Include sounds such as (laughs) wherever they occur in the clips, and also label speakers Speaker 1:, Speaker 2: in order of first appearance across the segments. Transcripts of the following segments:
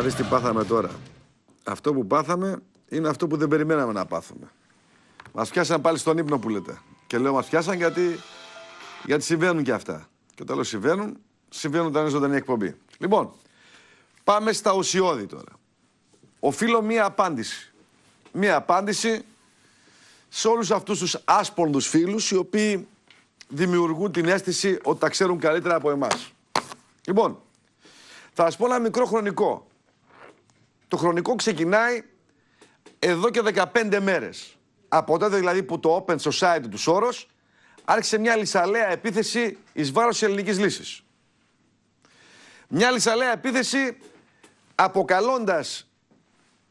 Speaker 1: να δεις τι πάθαμε τώρα. Αυτό που πάθαμε είναι αυτό που δεν περιμέναμε να πάθουμε. Μας πιάσαν πάλι στον ύπνο που λέτε. Και λέω μας πιάσαν γιατί, γιατί συμβαίνουν και αυτά. Και όταν λέω συμβαίνουν, συμβαίνουν όταν είναι ζωντανή εκπομπή. Λοιπόν, πάμε στα ουσιώδη τώρα. Οφείλω μία απάντηση. Μία απάντηση σε όλους αυτούς τους άσπονδους φίλους οι οποίοι δημιουργούν την αίσθηση ότι τα ξέρουν καλύτερα από εμάς. Λοιπόν, θα σας πω ένα μικρό χρονικό το χρονικό ξεκινάει εδώ και 15 μέρες. Από τότε δηλαδή που το Open Society του Σόρος άρχισε μια λυσαλέα επίθεση εις βάρος της ελληνικής λύσης. Μια λυσαλέα επίθεση αποκαλώντας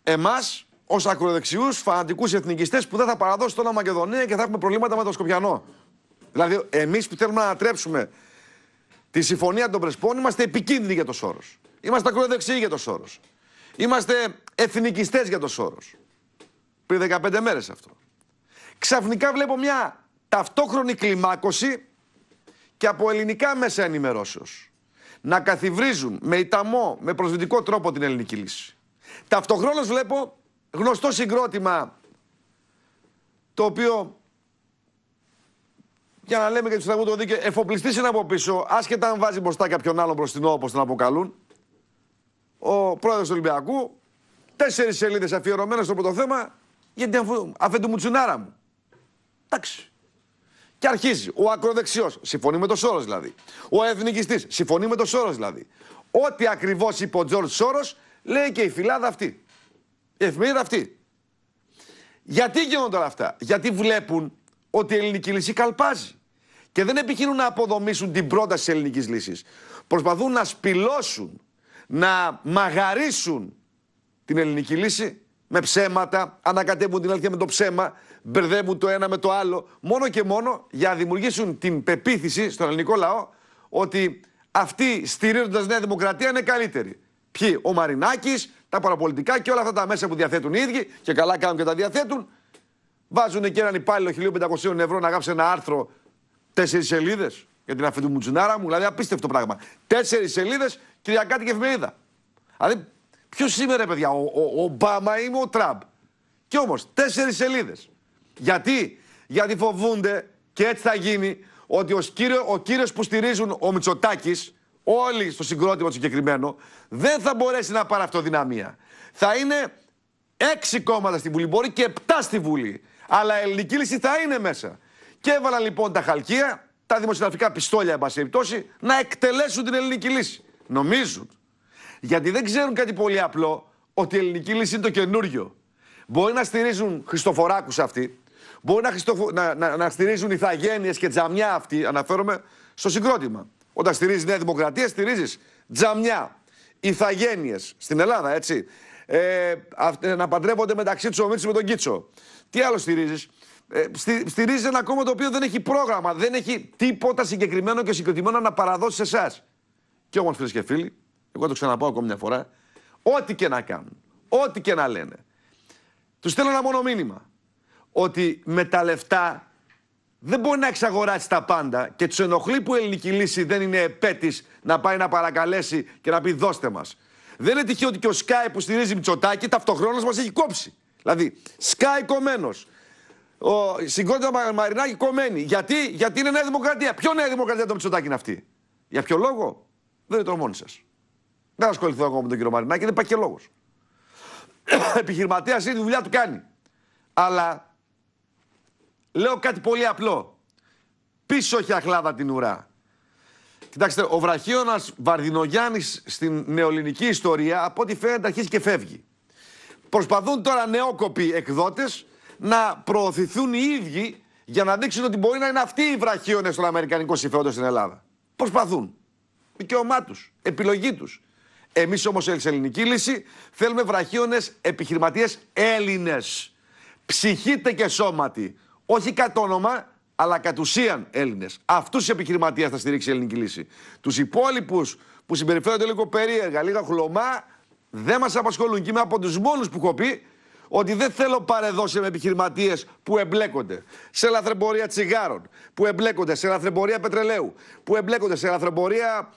Speaker 1: εμάς ως ακροδεξιούς φανατικούς εθνικιστές που δεν θα παραδώσει το όνομα Μακεδονία και θα έχουμε προβλήματα με τον Σκοπιανό. Δηλαδή εμείς που θέλουμε να ανατρέψουμε τη συμφωνία των Πρεσπών είμαστε επικίνδυνοι για το Σόρος. Είμαστε ακροδεξιοί για το Σόρος. Είμαστε εθνικιστές για το Σόρος. Πριν 15 μέρες αυτό. Ξαφνικά βλέπω μια ταυτόχρονη κλιμάκωση και από ελληνικά μέσα ενημερώσεως να καθιβρίζουν με ιταμό, με προσβητικό τρόπο την ελληνική λύση. Ταυτοχρόνως βλέπω γνωστό συγκρότημα το οποίο για να λέμε και τους το δίκαιο εφοπλιστής είναι από πίσω, άσχετα αν βάζει μπροστά κάποιον άλλον μπροστινό όπως τον αποκαλούν ο πρόεδρος του Ολυμπιακού. Τέσσερις σελίδες αφιερωμένες στο πρώτο θέμα για μου τσουνάρα μου. Εντάξει. Και αρχίζει ο ακροδεξιός, συμφωνεί με το Σόρος δηλαδή. Ο εθνικιστής, συμφωνεί με το Σόρος δηλαδή. Ό,τι ακριβώς είπε ο Τζορτ Σόρος, λέει και η φυλάδα αυτή. Η εφημερίδα αυτή. Γιατί γίνονται όλα αυτά, Γιατί βλέπουν ότι η ελληνική λύση καλπάζει. Και δεν επιχειρούν να αποδομήσουν την πρόταση της ελληνικής λύσης. Προσπαθούν να σπηλώσουν να μαγαρίσουν την ελληνική λύση με ψέματα, ανακατεύουν την αλήθεια με το ψέμα, μπερδεύουν το ένα με το άλλο, μόνο και μόνο για να δημιουργήσουν την πεποίθηση στον ελληνικό λαό ότι αυτοί στηρίζοντας Νέα Δημοκρατία είναι καλύτεροι. Ποιοι, ο Μαρινάκης, τα παραπολιτικά και όλα αυτά τα μέσα που διαθέτουν οι ίδιοι και καλά κάνουν και τα διαθέτουν, βάζουν και έναν υπάλληλο 1500 ευρώ να γράψει ένα άρθρο τέσσερις σελίδες για την αφεντομουτσινάρα μου. Δηλαδή, απίστευτο πράγμα. Τέσσερις σελίδες Κυριακάτικη εφημερίδα. Δηλαδή, ποιος σήμερα, παιδιά, ο, ο, ο Ομπάμα ή ο Τραμπ. Κι όμως, τέσσερις σελίδες. Γιατί? Γιατί φοβούνται και έτσι θα γίνει ότι ο κύριο κύριος που στηρίζουν ο Μητσοτάκης, όλοι στο συγκρότημα του συγκεκριμένο, δεν θα μπορέσει να πάρει αυτοδυναμία. Θα είναι έξι κόμματα στη Βουλή, μπορεί και επτά στη Βουλή. Αλλά η ελληνική λύση θα είναι μέσα. Και έβαλα λοιπόν τα χαλκία, τα δημοσιογραφικά πιστόλια, εν πάση να εκτελέσουν την ελληνική λύση. Νομίζουν. Γιατί δεν ξέρουν κάτι πολύ απλό, ότι η ελληνική λύση είναι το καινούριο. Μπορεί να στηρίζουν Χριστοφοράκους αυτοί, μπορεί να, χριστοφο... να, να, στηρίζουν ηθαγένειε και τζαμιά αυτοί, αναφέρομαι στο συγκρότημα. Όταν στηρίζεις Νέα Δημοκρατία, στηρίζεις τζαμιά. Ηθαγένειε στην Ελλάδα, έτσι. Ε, ε να παντρεύονται μεταξύ τους ο Μίτσο με τον Κίτσο. Τι άλλο στηρίζεις. Ε, στηρίζεις ένα κόμμα το οποίο δεν έχει πρόγραμμα, δεν έχει τίποτα συγκεκριμένο και συγκεκριμένο να παραδώσει σε εσάς. Και όμω, φίλες και φίλοι, εγώ το ξαναπάω ακόμη μια φορά, ό,τι και να κάνουν, ό,τι και να λένε, τους στέλνω ένα μόνο μήνυμα. Ότι με τα λεφτά δεν μπορεί να εξαγοράσει τα πάντα και τους ενοχλεί που η ελληνική λύση δεν είναι επέτης να πάει να παρακαλέσει και να πει δώστε μας. Δεν είναι τυχαίο ότι και ο Σκάι που στηρίζει Μητσοτάκη ταυτοχρόνως μας έχει κόψει. Δηλαδή, Σκάι κομμένος. Ο συγκρότημα Μαρινάκη κομμένη. Γιατί, γιατί είναι Νέα Δημοκρατία. Ποιο Νέα Δημοκρατία το Μητσοτάκη είναι αυτή. Για ποιο λόγο. Δεν είναι τρομόνι σας. Δεν ασχοληθώ ακόμα με τον κύριο Μαρινάκη, δεν υπάρχει και λόγο. Επιχειρηματίας είναι, (coughs) τη δουλειά του κάνει. Αλλά λέω κάτι πολύ απλό. Πίσω έχει αχλάδα την ουρά. Κοιτάξτε, ο βραχίωνας Βαρδινογιάννης στην νεοελληνική ιστορία, από ό,τι φαίνεται, αρχίζει και φεύγει. Προσπαθούν τώρα νεόκοποι εκδότες να προωθηθούν οι ίδιοι για να δείξουν ότι μπορεί να είναι αυτοί οι βραχίωνες των Αμερικανικών συμφερόντων στην Ελλάδα. Προσπαθούν. Δικαίωμά τους. Επιλογή τους. Εμείς όμως σε ελληνική λύση θέλουμε βραχίονες επιχειρηματίες Έλληνες. Ψυχείτε και σώματι. Όχι κατ' όνομα, αλλά κατ' ουσίαν Έλληνες. Αυτούς τους επιχειρηματίες θα στηρίξει η ελληνική λύση. Τους υπόλοιπους που συμπεριφέρονται λίγο περίεργα, λίγα χλωμά, δεν μας απασχολούν. Και είμαι από τους μόνους που έχω πει ότι δεν θέλω παρεδώσει με επιχειρηματίες που εμπλέκονται σε λαθρεμπορία τσιγάρων, που εμπλέκονται σε λαθρεμπορία πετρελαίου, που εμπλέκονται σε λαθρεμπορία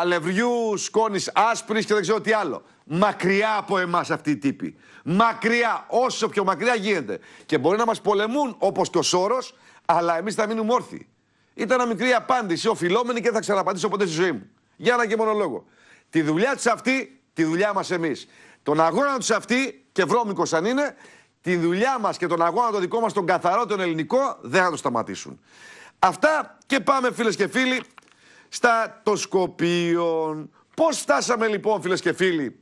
Speaker 1: αλευριού, σκόνης άσπρης και δεν ξέρω τι άλλο. Μακριά από εμάς αυτοί οι τύποι. Μακριά, όσο πιο μακριά γίνεται. Και μπορεί να μας πολεμούν όπως και ο Σόρος, αλλά εμείς θα μείνουμε όρθιοι. Ήταν μια μικρή απάντηση, οφειλόμενη και θα ξαναπαντήσω ποτέ στη ζωή μου. Για ένα και μόνο λόγο. Τη δουλειά της αυτή, τη δουλειά μας εμείς. Τον αγώνα τους αυτή, και βρώμικος αν είναι, τη δουλειά μας και τον αγώνα το δικό μας, τον καθαρό, τον ελληνικό, δεν θα το σταματήσουν. Αυτά και πάμε φίλες και φίλοι στα το Σκοπίο. Πώς φτάσαμε λοιπόν φίλες και φίλοι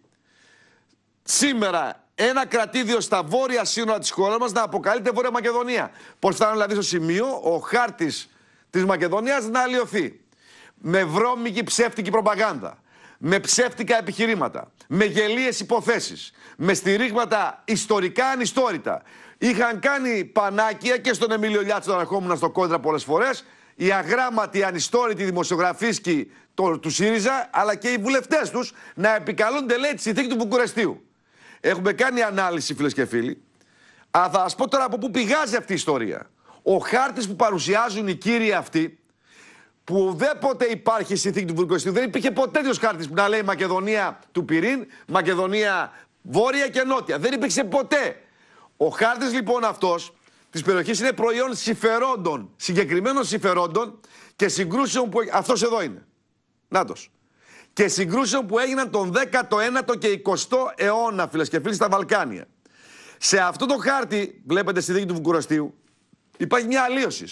Speaker 1: σήμερα ένα κρατήδιο στα βόρεια σύνορα της χώρας μας να αποκαλείται Βόρεια Μακεδονία. Πώς φτάνουν δηλαδή στο σημείο ο χάρτης της Μακεδονίας να αλλοιωθεί. Με βρώμικη ψεύτικη προπαγάνδα με ψεύτικα επιχειρήματα, με γελίες υποθέσεις, με στηρίγματα ιστορικά ανιστόρητα. Είχαν κάνει πανάκια και στον Εμίλιο Λιάτσο όταν ερχόμουν στο κόντρα πολλές φορές, οι αγράμματοι ανιστόρητοι δημοσιογραφίσκοι του ΣΥΡΙΖΑ, αλλά και οι βουλευτές τους να επικαλούνται λέει τη συνθήκη του Βουκουρεστίου. Έχουμε κάνει ανάλυση φίλες και φίλοι. αλλά θα πω τώρα από πού πηγάζει αυτή η ιστορία. Ο χάρτης που παρουσιάζουν οι κύριοι αυτοί, που ουδέποτε υπάρχει συνθήκη του Βουρκοστίου. Δεν υπήρχε ποτέ τέτοιος χάρτης που να λέει Μακεδονία του Πυρήν, Μακεδονία Βόρεια και Νότια. Δεν υπήρξε ποτέ. Ο χάρτης λοιπόν αυτός της περιοχής είναι προϊόν συμφερόντων, συγκεκριμένων συμφερόντων και συγκρούσεων που. Αυτός εδώ είναι. Νάτος. Και συγκρούσεων που έγιναν τον 19ο και 20ο αιώνα, φίλες και φίλοι, στα Βαλκάνια. Σε αυτό το χάρτη, βλέπετε στη δίκη του Βουκουραστίου, υπάρχει μια αλλίωση.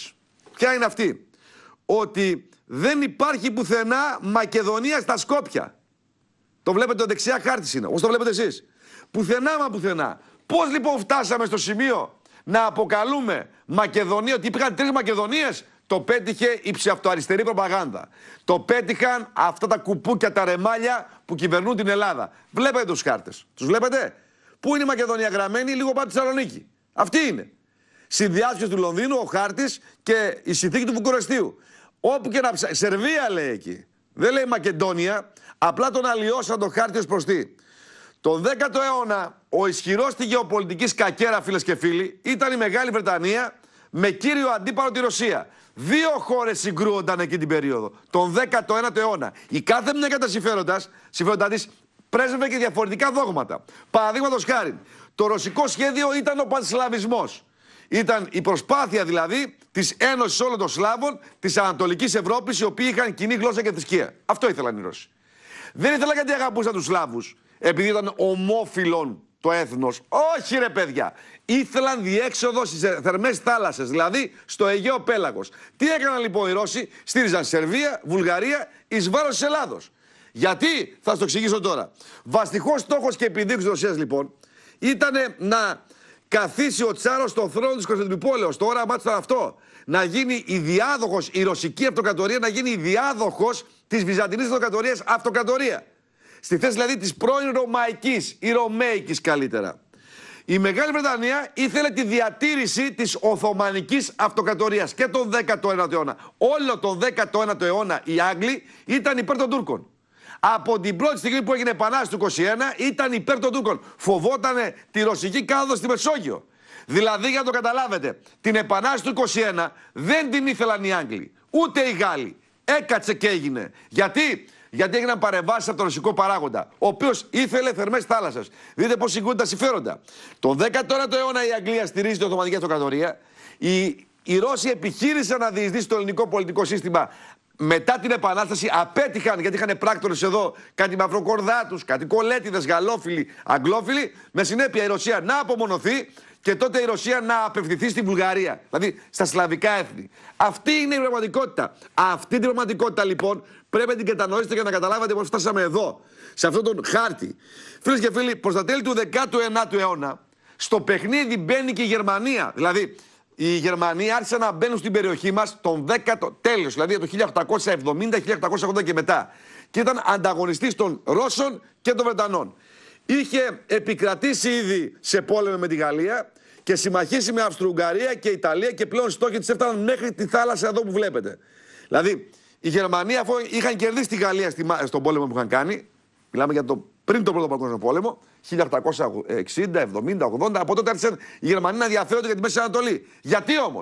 Speaker 1: Ποια είναι αυτή. Ότι δεν υπάρχει πουθενά Μακεδονία στα Σκόπια. Το βλέπετε, ο δεξιά χάρτης είναι. Όπως το βλέπετε εσείς. Πουθενά μα πουθενά. Πώς λοιπόν φτάσαμε στο σημείο να αποκαλούμε Μακεδονία ότι υπήρχαν τρεις Μακεδονίες. Το πέτυχε η ψευτοαριστερή προπαγάνδα. Το πέτυχαν αυτά τα κουπούκια, τα ρεμάλια που κυβερνούν την Ελλάδα. Βλέπετε τους χάρτες. Τους βλέπετε. Πού είναι η Μακεδονία γραμμένη, λίγο πάνω τη Θεσσαλονίκη. Αυτή είναι. Συνδιάσκεψη του Λονδίνου, ο χάρτης και η συνθήκη του Βουκουρεστίου. Όπου και να ψάξει. Σερβία λέει εκεί. Δεν λέει Μακεδόνια. Απλά τον αλλοιώσαν το χάρτη ως προς τι. Τον 10ο αιώνα, ο ισχυρός στη γεωπολιτική κακέρα, φίλες και φίλοι, ήταν η Μεγάλη Βρετανία με κύριο αντίπαλο τη Ρωσία. Δύο χώρες συγκρούονταν εκεί την περίοδο, τον 19ο αιώνα. Η κάθε μια κατά συμφέροντα, συμφέροντα τη, πρέσβευε και διαφορετικά δόγματα. Παραδείγματο χάρη, το ρωσικό σχέδιο ήταν ο ισχυρο τη γεωπολιτικη κακερα φιλε και φιλοι ηταν η μεγαλη βρετανια με κυριο αντιπαλο τη ρωσια δυο χωρε συγκρουονταν εκει την περιοδο τον 19 ο αιωνα η καθε μια κατα συμφεροντα συμφεροντα της πρεσβευε και διαφορετικα δογματα παραδειγματο χαρη το ρωσικο σχεδιο ηταν ο πανσλαβισμο ήταν η προσπάθεια δηλαδή της Ένωσης όλων των Σλάβων της Ανατολικής Ευρώπης, οι οποίοι είχαν κοινή γλώσσα και θρησκεία. Αυτό ήθελαν οι Ρώσοι. Δεν ήθελαν γιατί αγαπούσαν τους Σλάβους, επειδή ήταν ομόφυλων το έθνος. Όχι ρε παιδιά. Ήθελαν διέξοδο στις θερμές θάλασσες, δηλαδή στο Αιγαίο Πέλαγος. Τι έκαναν λοιπόν οι Ρώσοι, στήριζαν Σερβία, Βουλγαρία, εις βάρος της Ελλάδος. Γιατί, θα σας το εξηγήσω τώρα. βαστικό στόχος και επιδείξη της Ρωσίας λοιπόν ήταν να καθίσει ο Τσάρος στον θρόνο της Κωνσταντινούπολεω. Το όραμά του ήταν αυτό. Να γίνει η διάδοχο, η ρωσική αυτοκρατορία να γίνει η διάδοχο της Βυζαντινής αυτοκρατορία αυτοκρατορία. Στη θέση δηλαδή της πρώην Ρωμαϊκής ή Ρωμαϊκή καλύτερα. Η Μεγάλη Βρετανία ήθελε τη διατήρηση της Οθωμανικής Αυτοκρατορία και τον 19ο αιώνα. Όλο τον 19ο αιώνα οι Άγγλοι ήταν υπέρ των Τούρκων από την πρώτη στιγμή που έγινε επανάσταση του 21 ήταν υπέρ των Τούρκων. Φοβότανε τη ρωσική κάδο στη Μεσόγειο. Δηλαδή για να το καταλάβετε, την επανάσταση του 21 δεν την ήθελαν οι Άγγλοι, ούτε οι Γάλλοι. Έκατσε και έγινε. Γιατί, Γιατί έγιναν παρεμβάσεις από τον ρωσικό παράγοντα, ο οποίος ήθελε θερμές θάλασσες. Δείτε πώς συγκούνται τα συμφέροντα. Τον 19ο αιώνα η Αγγλία στηρίζει την Οθωμανική Αυτοκρατορία. Οι, οι Ρώσοι επιχείρησαν να διεισδύσουν το ελληνικό πολιτικό σύστημα, μετά την Επανάσταση απέτυχαν γιατί είχαν πράκτορες εδώ κάτι μαυροκορδάτους, κάτι κολέτιδες, γαλλόφιλοι, αγγλόφιλοι. Με συνέπεια η Ρωσία να απομονωθεί και τότε η Ρωσία να απευθυνθεί στη Βουλγαρία, δηλαδή στα σλαβικά έθνη. Αυτή είναι η πραγματικότητα. Αυτή την πραγματικότητα λοιπόν πρέπει να την κατανοήσετε για να καταλάβετε πώ φτάσαμε εδώ, σε αυτόν τον χάρτη. Φίλες και φίλοι, προς τα τέλη του 19ου αιώνα, στο παιχνίδι μπαίνει και η Γερμανία. Δηλαδή, οι Γερμανοί άρχισαν να μπαίνουν στην περιοχή μας τον 10ο τέλος, δηλαδή το 1870-1880 και μετά. Και ήταν ανταγωνιστής των Ρώσων και των Βρετανών. Είχε επικρατήσει ήδη σε πόλεμο με τη Γαλλία και συμμαχήσει με Αυστρουγγαρία και Ιταλία και πλέον στόχοι της έφταναν μέχρι τη θάλασσα εδώ που βλέπετε. Δηλαδή, οι Γερμανοί αφού είχαν κερδίσει τη Γαλλία στον πόλεμο που είχαν κάνει, μιλάμε για το πριν τον Πρώτο Παγκόσμιο Πόλεμο, 1860, 70, 80, από τότε άρχισαν οι Γερμανοί να διαφέρονται για τη Μέση Ανατολή. Γιατί όμως,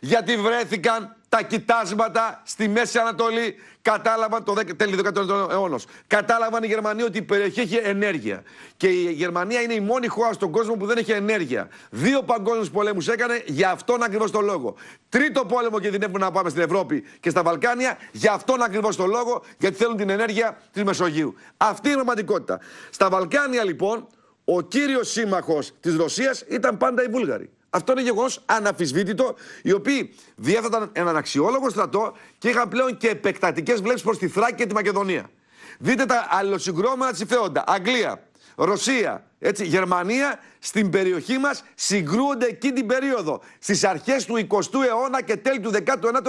Speaker 1: γιατί βρέθηκαν τα κοιτάσματα στη Μέση Ανατολή κατάλαβαν το τέλειο 19ο αιώνα. Κατάλαβαν οι Γερμανοί ότι η περιοχή έχει ενέργεια. Και η Γερμανία είναι η μόνη χώρα στον κόσμο που δεν έχει ενέργεια. Δύο παγκόσμιους πολέμους έκανε για αυτόν ακριβώς τον λόγο. Τρίτο πόλεμο κινδυνεύουμε να πάμε στην Ευρώπη και στα Βαλκάνια για αυτόν ακριβώς τον λόγο, γιατί θέλουν την ενέργεια της Μεσογείου. Αυτή η πραγματικότητα. Στα Βαλκάνια λοιπόν, ο κύριος σύμμαχος της Ρωσίας ήταν πάντα οι Βούλγαροι. Αυτό είναι γεγονός αναφυσβήτητο, οι οποίοι διέθεταν έναν αξιόλογο στρατό και είχαν πλέον και επεκτατικές βλέψεις προς τη Θράκη και τη Μακεδονία. Δείτε τα αλληλοσυγκρόμενα συμφέροντα. Αγγλία, Ρωσία, έτσι, Γερμανία στην περιοχή μας συγκρούονται εκεί την περίοδο. Στις αρχές του 20ου αιώνα και τέλη του 19ου αιώνα.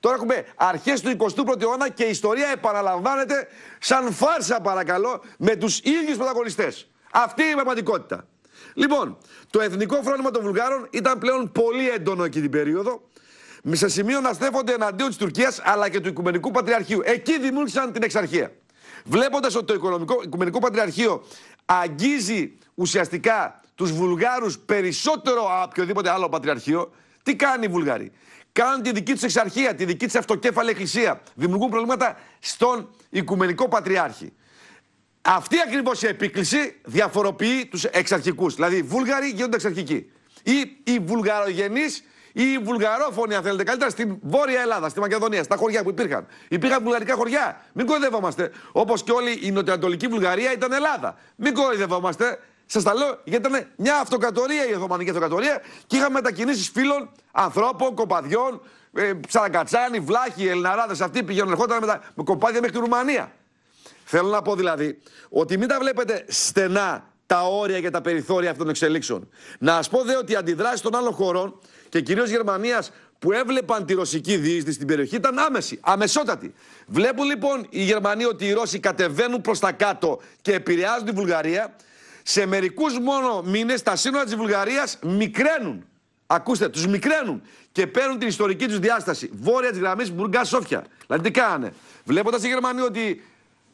Speaker 1: Τώρα έχουμε αρχές του 21ου αιώνα και η ιστορία επαναλαμβάνεται σαν φάρσα, παρακαλώ, με τους ίδιους πρωταγωνιστές. Αυτή είναι η πραγματικότητα. Λοιπόν, το εθνικό φρόνημα των Βουλγάρων ήταν πλέον πολύ έντονο εκεί την περίοδο. Σε σημείο να στέφονται εναντίον της Τουρκίας αλλά και του Οικουμενικού Πατριαρχείου. Εκεί δημιούργησαν την εξαρχία. Βλέποντας ότι το οικονομικό, Οικουμενικό Πατριαρχείο αγγίζει ουσιαστικά τους Βουλγάρους περισσότερο από οποιοδήποτε άλλο Πατριαρχείο, τι κάνει οι Βουλγαροί. Κάνουν τη δική τους εξαρχία, τη δική τους αυτοκέφαλη εκκλησία. Δημιουργούν προβλήματα στον Οικουμενικό Πατριάρχη. Αυτή ακριβώς η επίκληση διαφοροποιεί τους εξαρχικούς. Δηλαδή βουλγάρι γίνονται εξαρχική. Δηλαδή οι Βούλγαροι γίνονται εξαρχικοί. Ή οι Βουλγαρογενείς ή οι Βουλγαρόφωνοι, αν θέλετε καλύτερα, στην Βόρεια Ελλάδα, στη Μακεδονία, στα χωριά που υπήρχαν. Υπήρχαν βουλγαρικά χωριά. Μην κοροϊδευόμαστε. Όπως και όλη η νοτιοανατολική Βουλγαρία ήταν Ελλάδα. Μην κοροϊδευόμαστε. Σας τα λέω γιατί ήταν μια αυτοκατορία η Οθωμανική Αυτοκρατορία και είχαμε μετακινήσεις φίλων, ανθρώπων, κοπαδιών, ε, βλάχοι, ελληναράδε αυτοί πηγαίνουν, ερχόταν με, με κοπάδια μέχρι τη Ρουμανία. Θέλω να πω δηλαδή ότι μην τα βλέπετε στενά τα όρια και τα περιθώρια αυτών των εξελίξεων. Να σας πω δε ότι οι αντιδράσεις των άλλων χωρών και κυρίως Γερμανίας που έβλεπαν τη ρωσική διείσδυση στην περιοχή ήταν άμεση, αμεσότατη. Βλέπουν λοιπόν οι Γερμανοί ότι οι Ρώσοι κατεβαίνουν προς τα κάτω και επηρεάζουν τη Βουλγαρία. Σε μερικούς μόνο μήνες τα σύνορα της Βουλγαρίας μικραίνουν. Ακούστε, τους μικραίνουν και παίρνουν την ιστορική τους διάσταση. Βόρεια της γραμμής Μπουργκά Σόφια. Δηλαδή τι κάνανε. Βλέποντας οι Γερμανοί ότι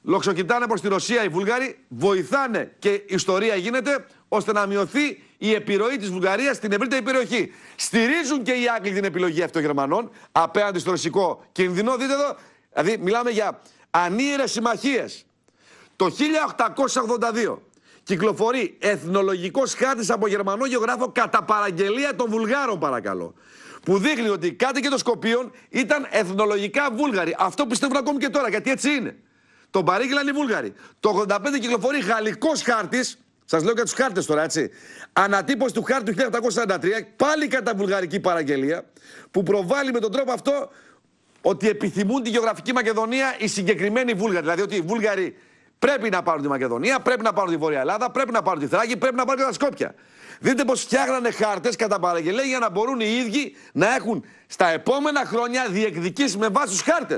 Speaker 1: λοξοκοιτάνε προς τη Ρωσία οι Βουλγάροι, βοηθάνε και ιστορία γίνεται ώστε να μειωθεί η επιρροή της Βουλγαρίας στην ευρύτερη περιοχή. Στηρίζουν και οι Άγγλοι την επιλογή αυτών Γερμανών απέναντι στο ρωσικό κινδυνό. Δείτε εδώ, δηλαδή μιλάμε για ανίερες συμμαχίες. Το 1882 κυκλοφορεί εθνολογικός χάρτης από Γερμανό γεωγράφο κατά παραγγελία των Βουλγάρων παρακαλώ που δείχνει ότι κάτι κάτοικοι των Σκοπίων ήταν εθνολογικά Βούλγαροι. Αυτό πιστεύουν ακόμη και τώρα, γιατί έτσι είναι. Τον παρήγγειλαν οι Βούλγαροι. Το 85 κυκλοφορεί γαλλικός χάρτης. Σας λέω για τους χάρτες τώρα, έτσι. Ανατύπωση του χάρτη του 1843, πάλι κατά βουλγαρική παραγγελία, που προβάλλει με τον τρόπο αυτό ότι επιθυμούν τη γεωγραφική Μακεδονία οι συγκεκριμένοι Βούλγαροι. Δηλαδή ότι οι Βούλγαροι πρέπει να πάρουν τη Μακεδονία, πρέπει να πάρουν τη Βόρεια Ελλάδα, πρέπει να πάρουν τη Θράκη, πρέπει να πάρουν και τα Σκόπια. Δείτε πως φτιάχνανε χάρτες κατά παραγγελία για να μπορούν οι ίδιοι να έχουν στα επόμενα χρόνια διεκδικήσεις με βάση τους χάρτες.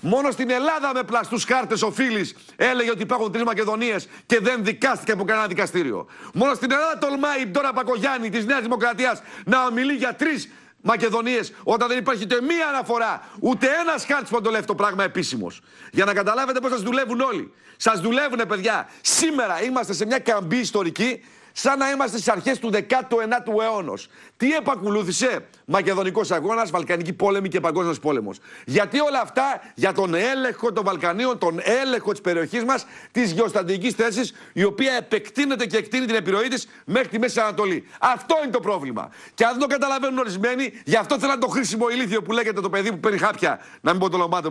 Speaker 1: Μόνο στην Ελλάδα με πλαστούς χάρτες ο Φίλης έλεγε ότι υπάρχουν τρεις Μακεδονίες και δεν δικάστηκε από κανένα δικαστήριο. Μόνο στην Ελλάδα τολμάει τώρα Πακογιάννη της Νέας Δημοκρατίας να ομιλεί για τρεις Μακεδονίες όταν δεν υπάρχει ούτε μία αναφορά, ούτε ένας χάρτης που αντολεύει το πράγμα επίσημος. Για να καταλάβετε πώς σας δουλεύουν όλοι. Σας δουλεύουν, παιδιά. Σήμερα είμαστε σε μια καμπή ιστορική σαν να είμαστε στις αρχές του 19ου αιώνα. Τι επακολούθησε Μακεδονικός αγώνας, Βαλκανική πόλεμη και Παγκόσμιος πόλεμος. Γιατί όλα αυτά για τον έλεγχο των Βαλκανίων, τον έλεγχο της περιοχής μας, της γεωστατική θέσης, η οποία επεκτείνεται και εκτείνει την επιρροή της μέχρι τη Μέση Ανατολή. Αυτό είναι το πρόβλημα. Και αν δεν το καταλαβαίνουν ορισμένοι, γι' αυτό θέλαν το χρήσιμο ηλίθιο που λέγεται το παιδί που παίρνει χάπια. Να μην πω το λομάτι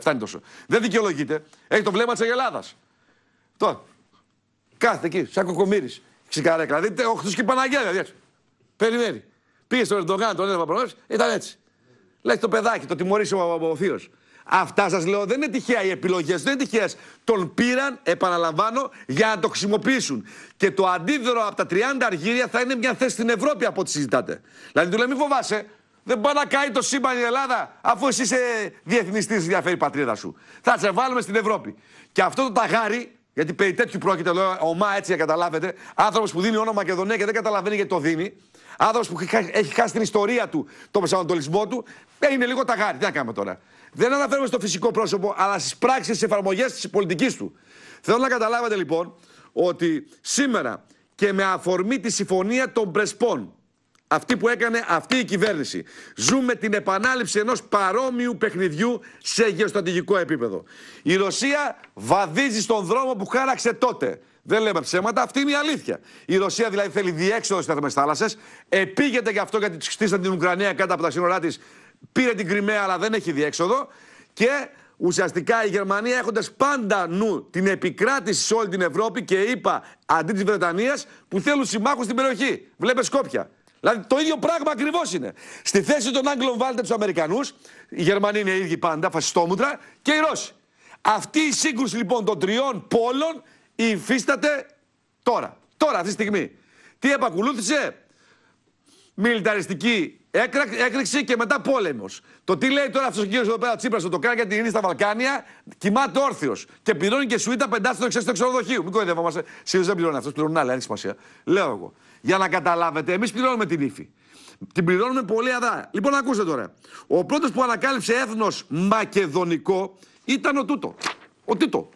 Speaker 1: φτάνει τόσο. Δεν δικαιολογείται. Έχει το βλέμμα της Ελλάδα. Τώρα. Κάθε εκεί, σαν κοκομύρης στην καρέκλα. Δηλαδή, ο και δηλαδή Περιμένει. Πήγε στον Ερντογάν, τον έδωσε προχθές, ήταν έτσι. Λέει το παιδάκι, το τιμωρήσε ο, ο, Αυτά σας λέω δεν είναι τυχαία οι επιλογές, δεν είναι τυχαίες. Τον πήραν, επαναλαμβάνω, για να το χρησιμοποιήσουν. Και το αντίδωρο από τα 30 αργύρια θα είναι μια θέση στην Ευρώπη από ό,τι συζητάτε. Δηλαδή του λέει μην φοβάσαι, δεν πάει να κάει το σύμπαν η Ελλάδα, αφού εσύ είσαι διεθνιστής, διαφέρει η πατρίδα σου. Θα σε βάλουμε στην Ευρώπη. Και αυτό το ταγάρι γιατί περί τέτοιου πρόκειται, λέω, ομά έτσι για καταλάβετε. Άνθρωπος που δίνει όνομα Μακεδονία και δεν καταλαβαίνει γιατί το δίνει. Άνθρωπος που έχει χάσει την ιστορία του, τον προσανατολισμό του. Ε, είναι λίγο ταγάρι. Τι να κάνουμε τώρα. Δεν αναφέρομαι στο φυσικό πρόσωπο, αλλά στις πράξεις, στις εφαρμογές της πολιτικής του. Θέλω να καταλάβετε λοιπόν ότι σήμερα και με αφορμή τη συμφωνία των Πρεσπών αυτή που έκανε αυτή η κυβέρνηση. Ζούμε την επανάληψη ενός παρόμοιου παιχνιδιού σε γεωστατηγικό επίπεδο. Η Ρωσία βαδίζει στον δρόμο που χάραξε τότε. Δεν λέμε ψέματα, αυτή είναι η αλήθεια. Η Ρωσία δηλαδή θέλει διέξοδο στις θάλασσες. Επήγεται γι' αυτό γιατί χτίσαν την Ουκρανία κάτω από τα σύνορά της. Πήρε την Κρυμαία, αλλά δεν έχει διέξοδο. Και ουσιαστικά η Γερμανία έχοντας πάντα νου την επικράτηση σε όλη την Ευρώπη και είπα αντί της Βρετανίας που θέλουν συμμάχους στην περιοχή. Βλέπε Σκόπια. Δηλαδή το ίδιο πράγμα ακριβώς είναι. Στη θέση των Άγγλων βάλετε τους Αμερικανούς, οι Γερμανοί είναι οι ίδιοι πάντα, φασιστόμουτρα, και οι Ρώσοι. Αυτή η σύγκρουση λοιπόν των τριών πόλων υφίσταται τώρα. Τώρα, αυτή τη στιγμή. Τι επακολούθησε, μιλιταριστική Έκρηξη και μετά πόλεμος. Το τι λέει τώρα αυτός ο κύριος εδώ πέρα Τσίπρας, το κάνει γιατί είναι στα Βαλκάνια, κοιμάται όρθιος. Και πληρώνει και σουίτα πεντάστατο εξέστη του ξενοδοχείου. Μην κοροϊδεύομαστε. Σύντομα δεν πληρώνει αυτό, πληρώνουν άλλα, έχει σημασία. Λέω εγώ. Για να καταλάβετε, εμείς πληρώνουμε την ύφη. Την πληρώνουμε πολύ αδρά. Λοιπόν, ακούστε τώρα. Ο πρώτος που ανακάλυψε έθνος μακεδονικό ήταν ο Τούτο. Ο Τίτο.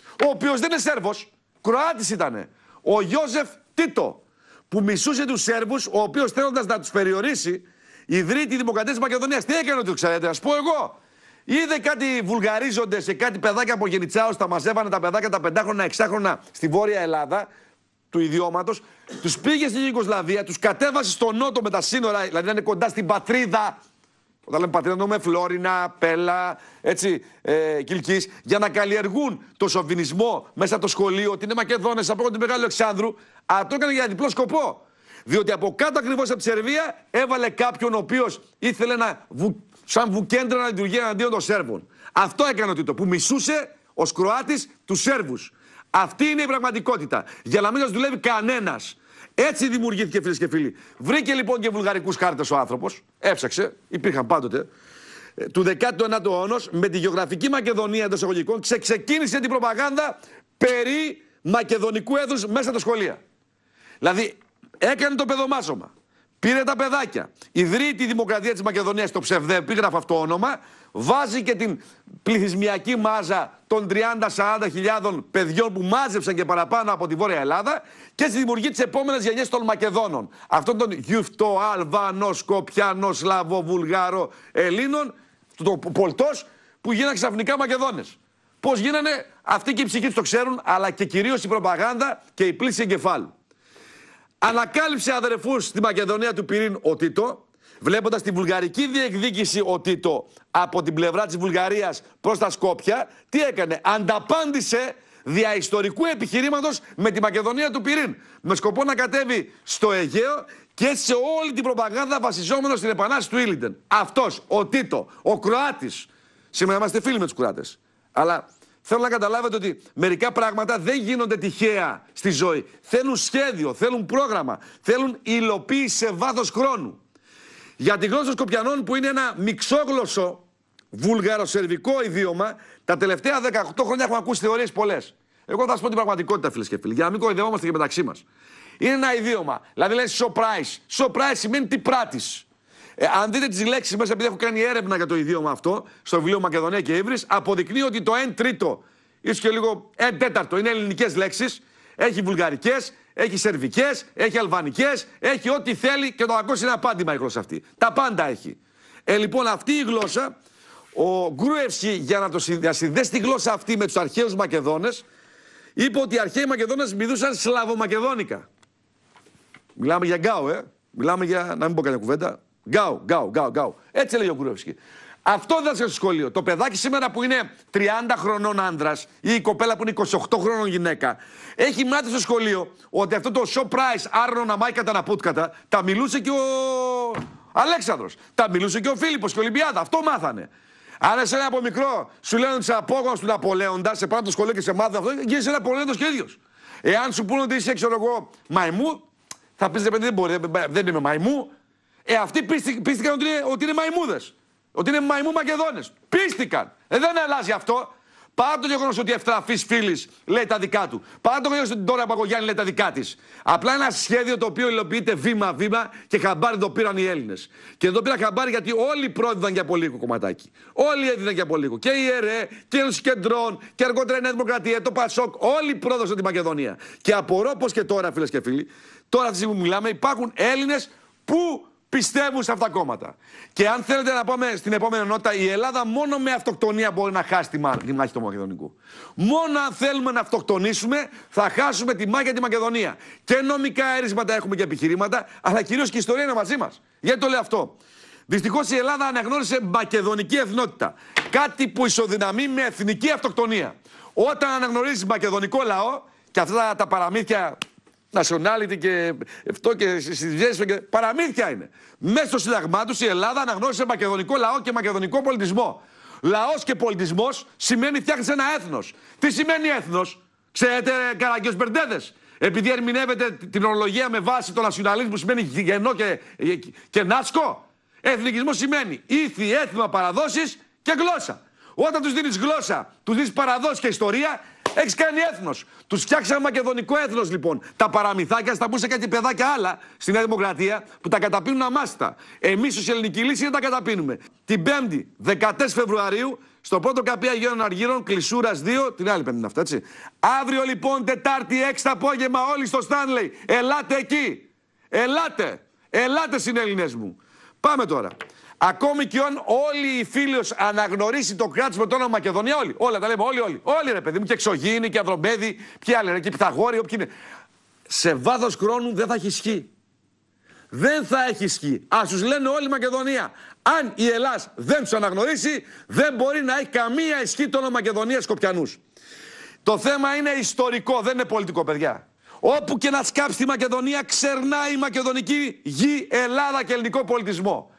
Speaker 1: Ο οποίος δεν είναι Σέρβος. Κροάτης ήταν. Ο Γιώζεφ Τίτο. Που μισούσε τους Σέρβους, ο οποίος θέλοντας να τους περιορίσει, Ιδρύει τη Δημοκρατία της Μακεδονίας. Τι έκανε το ξέρετε, ας πω εγώ. Είδε κάτι βουλγαρίζονται σε κάτι παιδάκια από γενιτσάου, τα μαζεύανε τα παιδάκια τα πεντάχρονα, εξάχρονα στη Βόρεια Ελλάδα του ιδιώματος. Τους πήγε στην Ιγκοσλαβία, τους κατέβασε στο νότο με τα σύνορα, δηλαδή να είναι κοντά στην πατρίδα. Όταν λέμε πατρίδα, εννοούμε Φλόρινα, Πέλα, έτσι, ε, για να καλλιεργούν το σοβινισμό μέσα από το σχολείο, ότι είναι Μακεδόνες από την Μεγάλη Αλεξάνδρου. Αλλά το έκανε για διπλό σκοπό. Διότι από κάτω ακριβώς από τη Σερβία έβαλε κάποιον ο οποίος ήθελε να σαν βουκέντρο να λειτουργεί εναντίον των Σέρβων. Αυτό έκανε ο Τίτο, που μισούσε ως Κροάτης τους Σέρβους. Αυτή είναι η πραγματικότητα. Για να μην σας δουλεύει κανένας. Έτσι δημιουργήθηκε, φίλες και φίλοι. Βρήκε λοιπόν και βουλγαρικούς χάρτες ο άνθρωπος. Έψαξε, υπήρχαν πάντοτε. Ε, του 19ου αιώνα με τη γεωγραφική Μακεδονία εντός εγωγικών ξεκίνησε την προπαγάνδα περί μακεδονικού έδου μέσα στα σχολεία. Δηλαδή έκανε το παιδομάζωμα. Πήρε τα παιδάκια. Ιδρύει τη Δημοκρατία της Μακεδονίας στο ψευδεπίγραφο αυτό όνομα. Βάζει και την πληθυσμιακή μάζα των 30-40 χιλιάδων παιδιών που μάζεψαν και παραπάνω από τη Βόρεια Ελλάδα και στη δημιουργεί τη επόμενε γενιάς των Μακεδόνων. Αυτόν τον γιουφτό, Αλβανό, Σκοπιανό, Σλαβό, Βουλγάρο, Ελλήνων, το πολτός που γίνανε ξαφνικά Μακεδόνες. Πώς γίνανε, αυτοί και οι ψυχοί τους το ξέρουν, αλλά και κυρίως η προπαγάνδα και η πλήση εγκεφάλου. Ανακάλυψε αδερφούς στη Μακεδονία του Πυρήν ο Τίτο, βλέποντας τη βουλγαρική διεκδίκηση ο Τίτο από την πλευρά της Βουλγαρίας προς τα Σκόπια, τι έκανε, ανταπάντησε δια ιστορικού επιχειρήματος με τη Μακεδονία του Πυρήν, με σκοπό να κατέβει στο Αιγαίο και σε όλη την προπαγάνδα βασιζόμενο στην επανάσταση του Ήλιντεν. Αυτός, ο Τίτο, ο Κροάτης, σήμερα είμαστε φίλοι με τους Κροάτες, αλλά Θέλω να καταλάβετε ότι μερικά πράγματα δεν γίνονται τυχαία στη ζωή. Θέλουν σχέδιο, θέλουν πρόγραμμα, θέλουν υλοποίηση σε βάθος χρόνου. Για τη γλώσσα Σκοπιανών, που είναι ένα μυξόγλωσσο βουλγαροσερβικό ιδίωμα, τα τελευταία 18 χρόνια έχουμε ακούσει θεωρίες πολλές. Εγώ θα σα πω την πραγματικότητα, φίλες και φίλοι, για να μην κοροϊδευόμαστε και μεταξύ μας. Είναι ένα ιδίωμα. Δηλαδή, λέει surprise. Surprise σημαίνει τι πράτη. Ε, αν δείτε τις λέξεις μέσα, επειδή έχω κάνει έρευνα για το ιδίωμα αυτό, στο βιβλίο Μακεδονία και Ήβρη, αποδεικνύει ότι το 1 τρίτο, ίσως και λίγο 1 τέταρτο, είναι ελληνικές λέξεις. Έχει βουλγαρικές, έχει σερβικές, έχει αλβανικές, έχει ό,τι θέλει και το ακούσει είναι απάντημα η γλώσσα αυτή. Τα πάντα έχει. Ε, λοιπόν, αυτή η γλώσσα, ο Γκρούευσκι, για να το συνδέσει τη γλώσσα αυτή με τους αρχαίους Μακεδόνες, είπε ότι οι αρχαίοι Μακεδόνες μιλούσαν σλαβομακεδόνικα. Μιλάμε για γκάου, ε. Μιλάμε για. να μην πω κανένα κουβέντα. Γκάου, γκάου, γκάου, γκάου. Έτσι λέει ο Γκουρεύσκι. Αυτό δεν στο σχολείο. Το παιδάκι σήμερα που είναι 30 χρονών άντρα ή η κοπέλα που είναι 28 χρονών γυναίκα έχει μάθει στο σχολείο ότι αυτό το show price άρνο να μάει κατά να πούτκατα τα μιλούσε και ο Αλέξανδρος. Τα μιλούσε και ο Φίλιππος και ο Ολυμπιάδα. Αυτό μάθανε. Αν εσένα από μικρό σου λένε ότι είσαι απόγονο του Ναπολέοντα, σε πάνω το σχολείο και σε μάθει αυτό, ένα Ναπολέοντα και ίδιος. Εάν σου πούνε ότι είσαι, ξέρω εγώ, μαϊμού, θα πεις δεν μπορεί, δεν είμαι μαϊμού, ε, αυτοί πίστηκαν, ότι είναι, ότι είναι μαϊμούδες. Ότι είναι μαϊμού Μακεδόνες. Πίστηκαν. Ε, δεν αλλάζει αυτό. Παρά το γεγονός ότι ευτραφή φίλης λέει τα δικά του. Παρά το γεγονός ότι τώρα Παγκογιάννη λέει τα δικά της. Απλά ένα σχέδιο το οποίο υλοποιείται βήμα-βήμα και χαμπάρι το πήραν οι Έλληνες. Και εδώ πήρα χαμπάρι γιατί όλοι πρόδιδαν για πολύ λίγο κομματάκι. Όλοι έδιναν για πολύ λίγο. Και η ΕΡΕ και οι Κεντρών και αργότερα η Νέα Δημοκρατία, το Πασόκ. Όλοι πρόδωσαν τη Μακεδονία. Και απορώ πω και τώρα, φίλες και φίλοι, τώρα αυτή που μιλάμε, υπάρχουν Έλληνες που πιστεύουν σε αυτά τα κόμματα. Και αν θέλετε να πάμε στην επόμενη νότα, η Ελλάδα μόνο με αυτοκτονία μπορεί να χάσει τη, μάχη του Μακεδονικού. Μόνο αν θέλουμε να αυτοκτονήσουμε, θα χάσουμε τη μάχη για τη Μακεδονία. Και νομικά αίρισματα έχουμε και επιχειρήματα, αλλά κυρίως και η ιστορία είναι μαζί μας. Γιατί το λέω αυτό. Δυστυχώς η Ελλάδα αναγνώρισε μακεδονική εθνότητα. Κάτι που ισοδυναμεί με εθνική αυτοκτονία. Όταν αναγνωρίζεις μακεδονικό λαό, και αυτά τα παραμύθια nationality και αυτό και συζητήσει. Και... Παραμύθια είναι. Μέσα στο Σύνταγμά τους η Ελλάδα αναγνώρισε μακεδονικό λαό και μακεδονικό πολιτισμό. Λαός και πολιτισμός σημαίνει φτιάχνεις ένα έθνος. Τι σημαίνει έθνος, ξέρετε, καραγκιό μπερντέδες. Επειδή ερμηνεύεται την ορολογία με βάση το nationalism που σημαίνει γενό και, ε, και νάτσκο. Εθνικισμός σημαίνει ήθη, έθιμα, παραδόσεις και γλώσσα. Όταν τους δίνεις γλώσσα, τους δίνεις παραδόσεις και ιστορία, έχεις κάνει έθνος. Τους φτιάξαμε μακεδονικό έθνος λοιπόν. Τα παραμυθάκια, στα μπούσεκα και παιδάκια άλλα στην Νέα Δημοκρατία που τα καταπίνουν αμάστα. Εμείς ως ελληνική λύση δεν τα καταπίνουμε. Την 5η, 14 Φεβρουαρίου, στο πρώτο καπί Αγίων Αργύρων, κλεισούρας 2, την άλλη πέμπτη είναι αυτά, έτσι. Αύριο λοιπόν, Τετάρτη 6 το απόγευμα, όλοι στο Στάνλεϊ. Ελάτε εκεί. Ελάτε. Ελάτε, συνέλληνε μου. Πάμε τώρα. Ακόμη και αν όλοι οι φίλοι αναγνωρίσει το κράτος με το όνομα Μακεδονία, όλοι. Όλα τα λέμε, όλοι, όλοι. Όλοι ρε παιδί μου, και εξωγήινοι και ανδρομέδοι, ποιοι άλλοι ρε, και πιθαγόροι, όποιοι είναι. Σε βάθος χρόνου δεν θα έχει ισχύ. Δεν θα έχει ισχύ. Ας τους λένε όλοι Μακεδονία. Αν η Ελλάς δεν τους αναγνωρίσει, δεν μπορεί να έχει καμία ισχύ το όνομα Μακεδονίας Σκοπιανούς. Το θέμα είναι ιστορικό, δεν είναι πολιτικό, παιδιά. Όπου και να σκάψει τη Μακεδονία, ξερνάει η μακεδονική γη, Ελλάδα και ελληνικό πολιτισμό.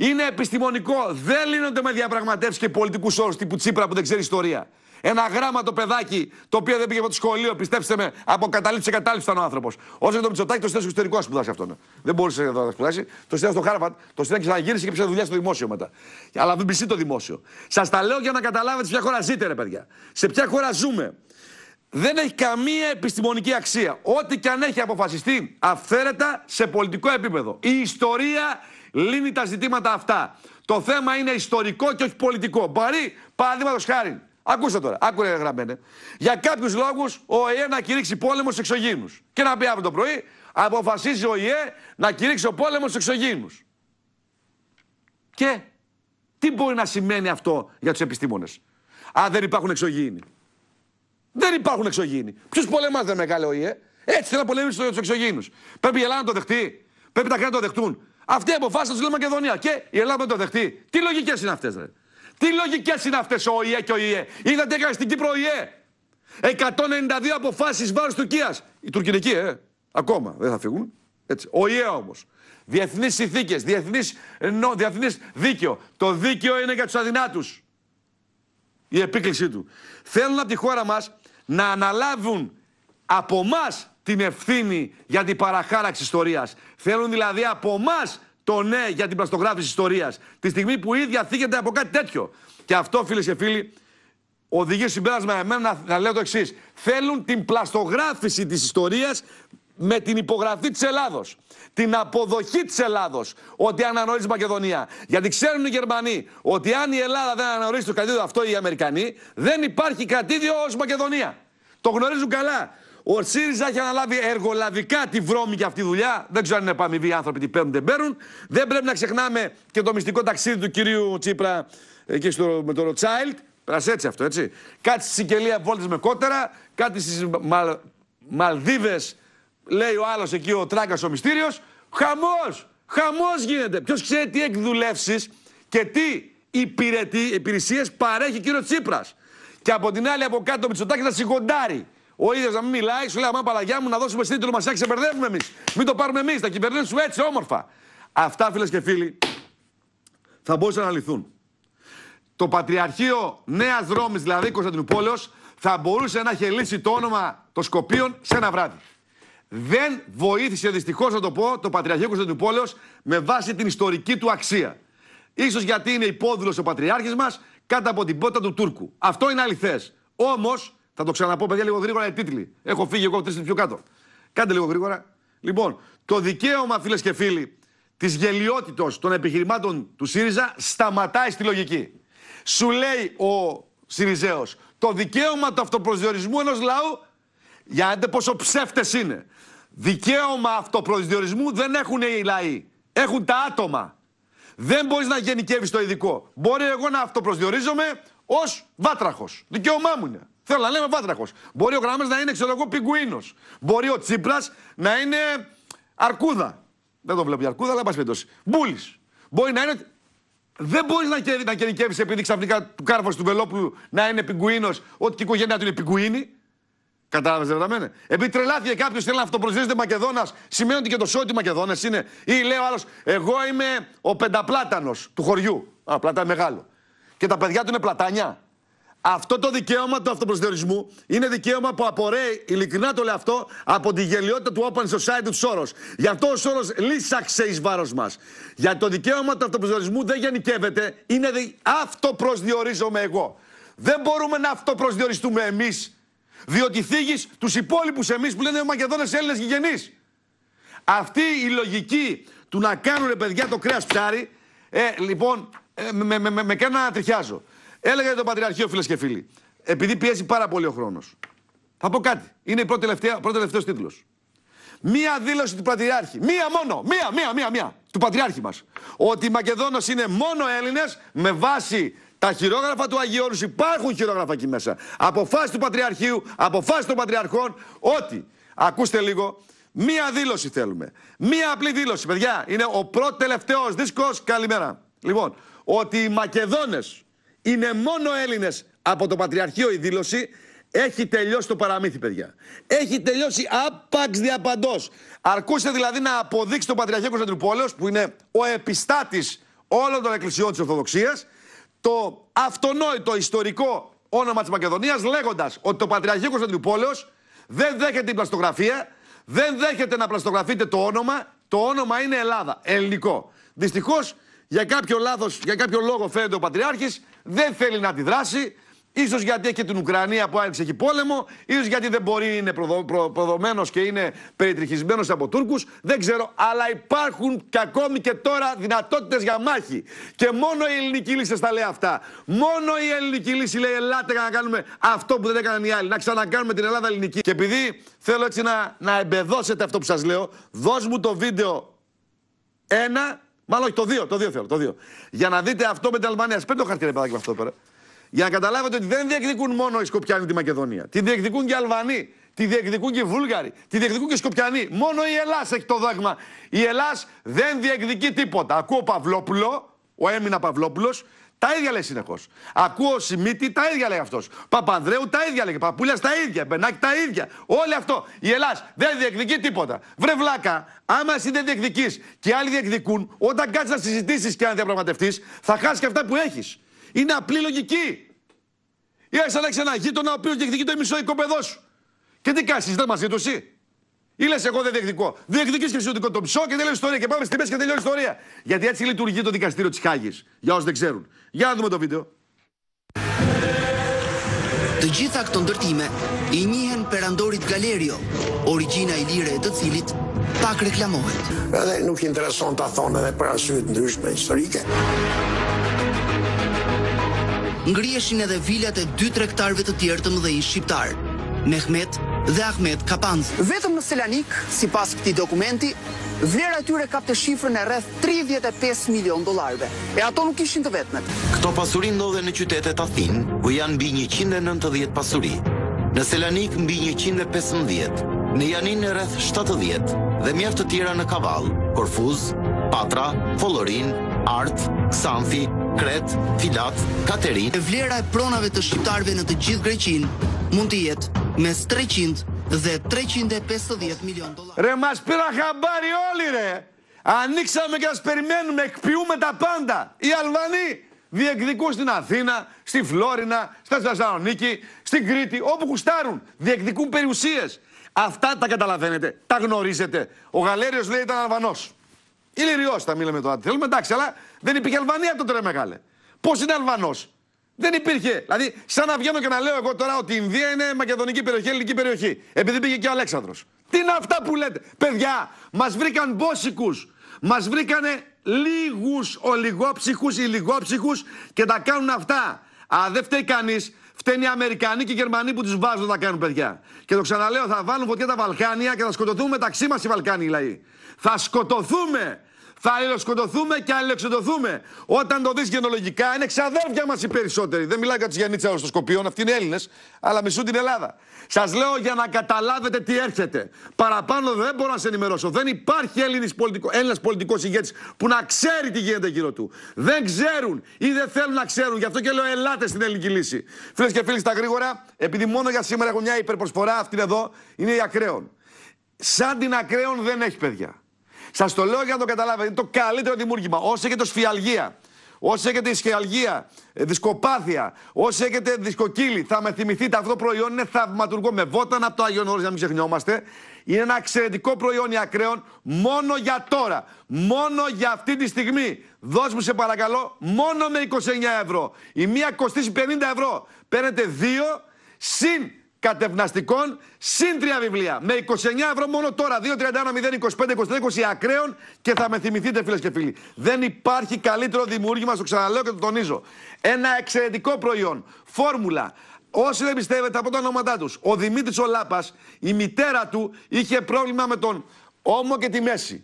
Speaker 1: Είναι επιστημονικό. Δεν λύνονται με διαπραγματεύσεις και πολιτικούς όρους τύπου Τσίπρα που δεν ξέρει ιστορία. Ένα γράμμα το παιδάκι το οποίο δεν πήγε από το σχολείο, πιστέψτε με, από καταλήψη σε ήταν ο άνθρωπος. Όσο για το Μητσοτάκη, το στέλνεις στο εξωτερικό να σπουδάσει αυτόν. Δεν μπορούσε εδώ να σπουδάσει. Το στέλνεις στο Χάρβαρτ, το στέλνει και ξαναγύρισε και ψάχνει δουλειά στο δημόσιο μετά. Αλλά δεν το δημόσιο. Σας τα λέω για να καταλάβετε σε ποια χώρα ζείτε, ρε παιδιά. Σε ποια χώρα ζούμε. Δεν έχει καμία επιστημονική αξία. Ό,τι και αν έχει αποφασιστεί αυθαίρετα σε πολιτικό επίπεδο. Η ιστορία λύνει τα ζητήματα αυτά. Το θέμα είναι ιστορικό και όχι πολιτικό. Μπορεί, παραδείγματος χάρη, ακούστε τώρα, άκουρε γραμμένε. Για κάποιους λόγους ο ΙΕ να κηρύξει πόλεμο στους εξωγήνους. Και να πει αύριο το πρωί, αποφασίζει ο ΙΕ να κηρύξει ο πόλεμο στους εξωγήνους. Και τι μπορεί να σημαίνει αυτό για τους επιστήμονες, Αν δεν υπάρχουν εξωγήινοι. Δεν υπάρχουν εξωγήινοι. Ποιους δεν μεγάλο ο ΙΕ. Έτσι θέλει να πολεμήσει του εξωγήινου. Πρέπει η Ελλάδα να το δεχτεί. Πρέπει τα κράτη να το δεχτούν. Αυτή η αποφάση του λέει Μακεδονία. Και η Ελλάδα δεν το δεχτεί. Τι λογικές είναι αυτές, ρε. Τι λογικές είναι αυτές ο ΟΗΕ και ο ΙΕ. Είδατε έκανε στην Κύπρο ΟΗΕ. 192 αποφάσει βάρο Τουρκία. Η τουρκική, ε. Ακόμα δεν θα φύγουν. Έτσι. Ο ΙΕ όμως. Διεθνείς συνθήκες, διεθνέ δίκαιο. Το δίκαιο είναι για τους αδυνάτους. Η επίκλησή του. Θέλουν από τη χώρα μας να αναλάβουν από εμά την ευθύνη για την παραχάραξη ιστορίας. Θέλουν δηλαδή από εμά το ναι για την πλαστογράφηση ιστορίας. Τη στιγμή που ήδη ίδια από κάτι τέτοιο. Και αυτό, φίλες και φίλοι, οδηγεί συμπέρασμα εμένα να, να λέω το εξής. Θέλουν την πλαστογράφηση της ιστορίας με την υπογραφή της Ελλάδος. την αποδοχή της Ελλάδος ότι αναγνωρίζει Μακεδονία. Γιατί ξέρουν οι Γερμανοί ότι αν η Ελλάδα δεν αναγνωρίσει το κρατήδιο αυτό οι Αμερικανοί, δεν υπάρχει κρατήδιο ως Μακεδονία. Το γνωρίζουν καλά. Ο ΣΥΡΙΖΑ έχει αναλάβει εργολαβικά τη βρώμη και αυτή τη δουλειά. Δεν ξέρω αν είναι επαμοιβή οι άνθρωποι τι παίρνουν, δεν παίρνουν. Δεν πρέπει να ξεχνάμε και το μυστικό ταξίδι του κυρίου Τσίπρα εκεί στο, με τον Ροτσάιλτ. Πέρασε έτσι αυτό, έτσι. Κάτι στη Σικελία βόλτες με κότερα, κάτι στις Μαλ, Μαλδίβες, λέει ο άλλος εκεί ο Τράγκα ο Μυστήριος. Χαμός! Χαμός γίνεται. Ποιος ξέρει τι εκδουλεύσεις και τι υπηρεσίες παρέχει κύριος Τσίπρας. Και από την άλλη από κάτω ο Μητσοτάκης να συγκοντάρει. Ο ίδιος να μην μιλάει, σου λέει: Αμά παλαγιά μου να δώσουμε τίτλο μα, σε μπερδεύουμε εμείς. Μην το πάρουμε εμείς, θα κυβερνήσουμε έτσι όμορφα. Αυτά φίλες και φίλοι θα μπορούσαν να λυθούν. Το Πατριαρχείο Νέας Ρώμης, δηλαδή Κωνσταντινούπολεο, θα μπορούσε να έχει λύσει το όνομα των Σκοπίων σε ένα βράδυ. Δεν βοήθησε δυστυχώς, να το πω, το Πατριαρχείο Κωνσταντινούπολεο με βάση την ιστορική του αξία. σω γιατί είναι υπόδουλος ο Πατριάρχης μας κάτω από την πότα του Τούρκου. Αυτό είναι αληθές. Όμως θα το ξαναπώ, παιδιά, λίγο γρήγορα οι τίτλοι. Έχω φύγει εγώ τρει πιο κάτω. Κάντε λίγο γρήγορα. Λοιπόν, το δικαίωμα, φίλες και φίλοι, της γελιότητα των επιχειρημάτων του ΣΥΡΙΖΑ σταματάει στη λογική. Σου λέει ο ΣΥΡΙΖΑΕΟ το δικαίωμα του αυτοπροσδιορισμού ενός λαού. Για δείτε πόσο ψεύτες είναι. Δικαίωμα αυτοπροσδιορισμού δεν έχουν οι λαοί. Έχουν τα άτομα. Δεν μπορείς να γενικεύεις το ειδικό. Μπορεί εγώ να αυτοπροσδιορίζομαι ως βάτραχος. Δικαίωμά μου είναι. Θέλω να λέμε βάτραχο. Μπορεί ο Γράμμα να είναι, ξέρω εγώ, πιγκουίνος. Μπορεί ο Τσίπρας να είναι αρκούδα. Δεν το βλέπω αρκούδα, αλλά πα περιπτώσει. Μπούλης. Μπορεί να είναι. Δεν μπορείς να, να επειδή ξαφνικά του κάρφό του Βελόπουλου να είναι πιγκουίνος, ότι και η οικογένειά του είναι πιγκουίνη. Κατάλαβες δεδομένε. Επειδή τρελάθηκε κάποιος θέλει να αυτοπροσδιορίζεται Μακεδόνας, σημαίνει ότι και το σώτι Μακεδόνας είναι. Ή λέει ο άλλος, Εγώ είμαι ο πενταπλάτανος του χωριού. Α, πλάτα μεγάλο. Και τα παιδιά του είναι πλατάνια. Αυτό το δικαίωμα του αυτοπροσδιορισμού είναι δικαίωμα που απορρέει, ειλικρινά το λέω αυτό, από τη γελιότητα του Open Society του Σόρος. Γι' αυτό ο Σόρος λύσαξε εις βάρος μας. Για το δικαίωμα του αυτοπροσδιορισμού δεν γενικεύεται, είναι δι... αυτοπροσδιορίζομαι εγώ. Δεν μπορούμε να αυτοπροσδιοριστούμε εμείς, διότι θίγεις τους υπόλοιπους εμείς που λένε Μακεδόνες Έλληνες γηγενείς. Αυτή η λογική του να κάνουν παιδιά το κρέας ψάρι, ε, λοιπόν, ε, με, με, με, με κάνει να τριχιάζω. Έλεγα για το Πατριαρχείο, φίλες και φίλοι. Επειδή πιέζει πάρα πολύ ο χρόνος. Θα πω κάτι. Είναι η πρώτη τελευταία, τελευταίος τίτλος. Μία δήλωση του Πατριάρχη. Μία μόνο. Μία, μία, μία, μία. Του Πατριάρχη μας. Ότι οι Μακεδόνε είναι μόνο Έλληνες με βάση τα χειρόγραφα του Αγίου υπάρχουν χειρόγραφα εκεί μέσα. Αποφάσεις του Πατριαρχείου, αποφάσεις των Πατριαρχών, ότι, ακούστε λίγο, μία δήλωση θέλουμε. Μία απλή δήλωση, παιδιά. Είναι ο πρώτος τελευταίος δίσκος. Καλημέρα. Λοιπόν, ότι οι Μακεδόνες είναι μόνο Έλληνες από το Πατριαρχείο η δήλωση. Έχει τελειώσει το παραμύθι, παιδιά. Έχει τελειώσει άπαξ διαπαντός. Αρκούσε δηλαδή να αποδείξει το Πατριαρχείο Κωνσταντινούπολεως, που είναι ο επιστάτης όλων των εκκλησιών της Ορθοδοξίας, το αυτονόητο ιστορικό όνομα της Μακεδονίας, λέγοντας ότι το Πατριαρχείο Κωνσταντινούπολεως δεν δέχεται την πλαστογραφία, δεν δέχεται να πλαστογραφείτε το όνομα. Το όνομα είναι Ελλάδα, ελληνικό. Δυστυχώς, για κάποιο λάθος, για κάποιο λόγο φαίνεται ο Πατριάρχης δεν θέλει να αντιδράσει. Ίσως γιατί έχει την Ουκρανία που άνοιξε εκεί πόλεμο, ίσως γιατί δεν μπορεί, είναι προδο, προδομένος και είναι περιτριχισμένος από τούρκους. δεν ξέρω, αλλά υπάρχουν και ακόμη και τώρα δυνατότητες για μάχη. Και μόνο η ελληνική λύση τα λέει αυτά. Μόνο η ελληνική λύση λέει ελάτε να κάνουμε αυτό που δεν έκαναν οι άλλοι, να ξανακάνουμε την Ελλάδα ελληνική. Και επειδή θέλω έτσι να, να εμπεδώσετε αυτό που σας λέω, δώσ' μου το βίντεο ένα Μάλλον όχι, το δύο το 2 θέλω. Το δύο. Για να δείτε αυτό με την Αλβανία. Σπέντε το χαρτί, ρε παιδάκι με αυτό πέρα. Για να καταλάβετε ότι δεν διεκδικούν μόνο οι Σκοπιανοί τη Μακεδονία. Τη διεκδικούν και οι Αλβανοί. Τη διεκδικούν και οι Βούλγαροι. Τη διεκδικούν και οι Σκοπιανοί. Μόνο η Ελλάδα έχει το δάγμα. Η Ελλάδα δεν διεκδικεί τίποτα. Ακούω Παυλόπουλο, ο Έμινα Παυλόπουλος, τα ίδια λέει συνεχώς. Ακούω Σιμίτη, τα ίδια λέει αυτός. Παπανδρέου, τα ίδια λέει. Παπούλια, τα ίδια. Μπενάκι, τα ίδια. Όλοι αυτό. Η Ελλάδα δεν διεκδικεί τίποτα. Βρε βλάκα, άμα εσύ δεν διεκδικείς και άλλοι διεκδικούν, όταν κάτσεις να συζητήσεις και αν διαπραγματευτείς, θα χάσεις και αυτά που έχεις. Είναι απλή λογική. Ή έχεις αλλάξει ένα γείτονα ο οποίος διεκδικεί το μισό οικοπεδό σου. Και τι κάνεις, συζητά μαζί του, εσύ. Ή λες, εγώ δεν διεκδικώ. Διεκδική και εσύ το ψό και δεν λέει ιστορία. Και πάμε στη μέση και τελειώνει η ιστορία. Γιατί έτσι λειτουργεί το δικαστήριο της Χάγης. Για όσους δεν ξέρουν. Για να δούμε το βίντεο. Të gjitha këto ndërtime i njihen perandorit Galerio, origjina e lirë e të cilit pak reklamohet. Edhe nuk intereson ta thonë edhe për arsye të ndryshme historike. Ngriheshin edhe vilat e dy tregtarëve të tjerë të mëdhenj shqiptar, Mehmet dhe Ahmed Kapanz. Vetëm në Selanik, si pas këti dokumenti, vlerë atyre kap të shifrën e rreth 35 milion dolarve. E ato nuk ishin të vetmet. Këto pasurin dhe në qytetet Athin, ku janë bi 190 pasuri. Në Selanik mbi 115, në Janin e rreth 70 dhe mjeftë të tjera në Kaval, Korfuz, Patra, Folorin, Art, Xanthi, Kret, Filat, Katerin. E vlera e pronave të shqiptarve në të gjithë Greqin mund të jetë mes 300 dhe 350 e milion dollar. Ρε μας πήρα χαμπάρι όλοι ρε! Ανοίξαμε και ας περιμένουμε, εκποιούμε τα πάντα. Οι Αλβανοί διεκδικούν στην Αθήνα, στη Φλόρινα, στα Θεσσαλονίκη, στην Κρήτη, όπου κουστάρουν. Διεκδικούν περιουσίες. Αυτά τα καταλαβαίνετε, τα γνωρίζετε. Ο Γαλέριος λέει ήταν Αλβανός. Ηλυριός τα μίλαμε το Θέλουμε εντάξει, αλλά δεν υπήρχε Αλβανία τότε μεγάλε. Πώς είναι Αλβανός. Δεν υπήρχε. Δηλαδή, σαν να βγαίνω και να λέω εγώ τώρα ότι η Ινδία είναι μακεδονική περιοχή, ελληνική περιοχή. Επειδή πήγε και ο Αλέξανδρος. Τι είναι αυτά που λέτε. Παιδιά, Μας βρήκαν μπόσικους. Μας βρήκανε λίγους, ολιγόψυχους ή λιγόψυχους και τα κάνουν αυτά. Α, δεν φταίει κανείς, Φταίνουν οι Αμερικανοί και οι Γερμανοί που τους βάζουν να τα κάνουν παιδιά. Και το ξαναλέω, θα βάλουν φωτιά τα Βαλκάνια και θα σκοτωθούμε μεταξύ μας οι Βαλκάνοι λαοί. Θα σκοτωθούμε! Θα αλληλοσκοτωθούμε και αλληλεξοδοθούμε. Όταν το δεις γενολογικά, είναι ξαδέρφια μας οι περισσότεροι. Δεν μιλάει για του Γιάννητσα των αυτοί είναι Έλληνες, αλλά μισούν την Ελλάδα. Σας λέω για να καταλάβετε τι έρχεται. Παραπάνω δεν μπορώ να σε ενημερώσω. Δεν υπάρχει Έλληνα πολιτικό, Έλληνας πολιτικός που να ξέρει τι γίνεται γύρω του. Δεν ξέρουν ή δεν θέλουν να ξέρουν. Γι' αυτό και λέω ελάτε στην ελληνική λύση. Φίλες και φίλοι, στα γρήγορα, επειδή μόνο για σήμερα έχω μια υπερπροσφορά, αυτή εδώ είναι η ακραίων. Σαν την ακραίων δεν έχει παιδιά. Σας το λέω για να το καταλάβετε. Είναι το καλύτερο δημιούργημα. Όσοι έχετε σφιαλγία, όσοι έχετε ισχυαλγία, ε, δισκοπάθεια, όσοι έχετε δισκοκύλι, θα με θυμηθείτε αυτό το προϊόν. Είναι θαυματουργό με βόταν από το Άγιον Όρος, να μην ξεχνιόμαστε. Είναι ένα εξαιρετικό προϊόν για ακραίων μόνο για τώρα. Μόνο για αυτή τη στιγμή. Δώσ' μου σε παρακαλώ μόνο με 29 ευρώ. Η μία κοστίζει 50 ευρώ. Παίρνετε δύο συν κατευναστικών συν τρία βιβλία. Με 29 ευρώ μόνο τώρα. 20 ακραίων και θα με θυμηθείτε φίλες και φίλοι. Δεν υπάρχει καλύτερο δημιούργημα, στο ξαναλέω και το τονίζω. Ένα εξαιρετικό προϊόν. Φόρμουλα. Όσοι δεν πιστεύετε από τα ονόματά τους. Ο Δημήτρης Ολάπας, η μητέρα του, είχε πρόβλημα με τον ώμο και τη μέση.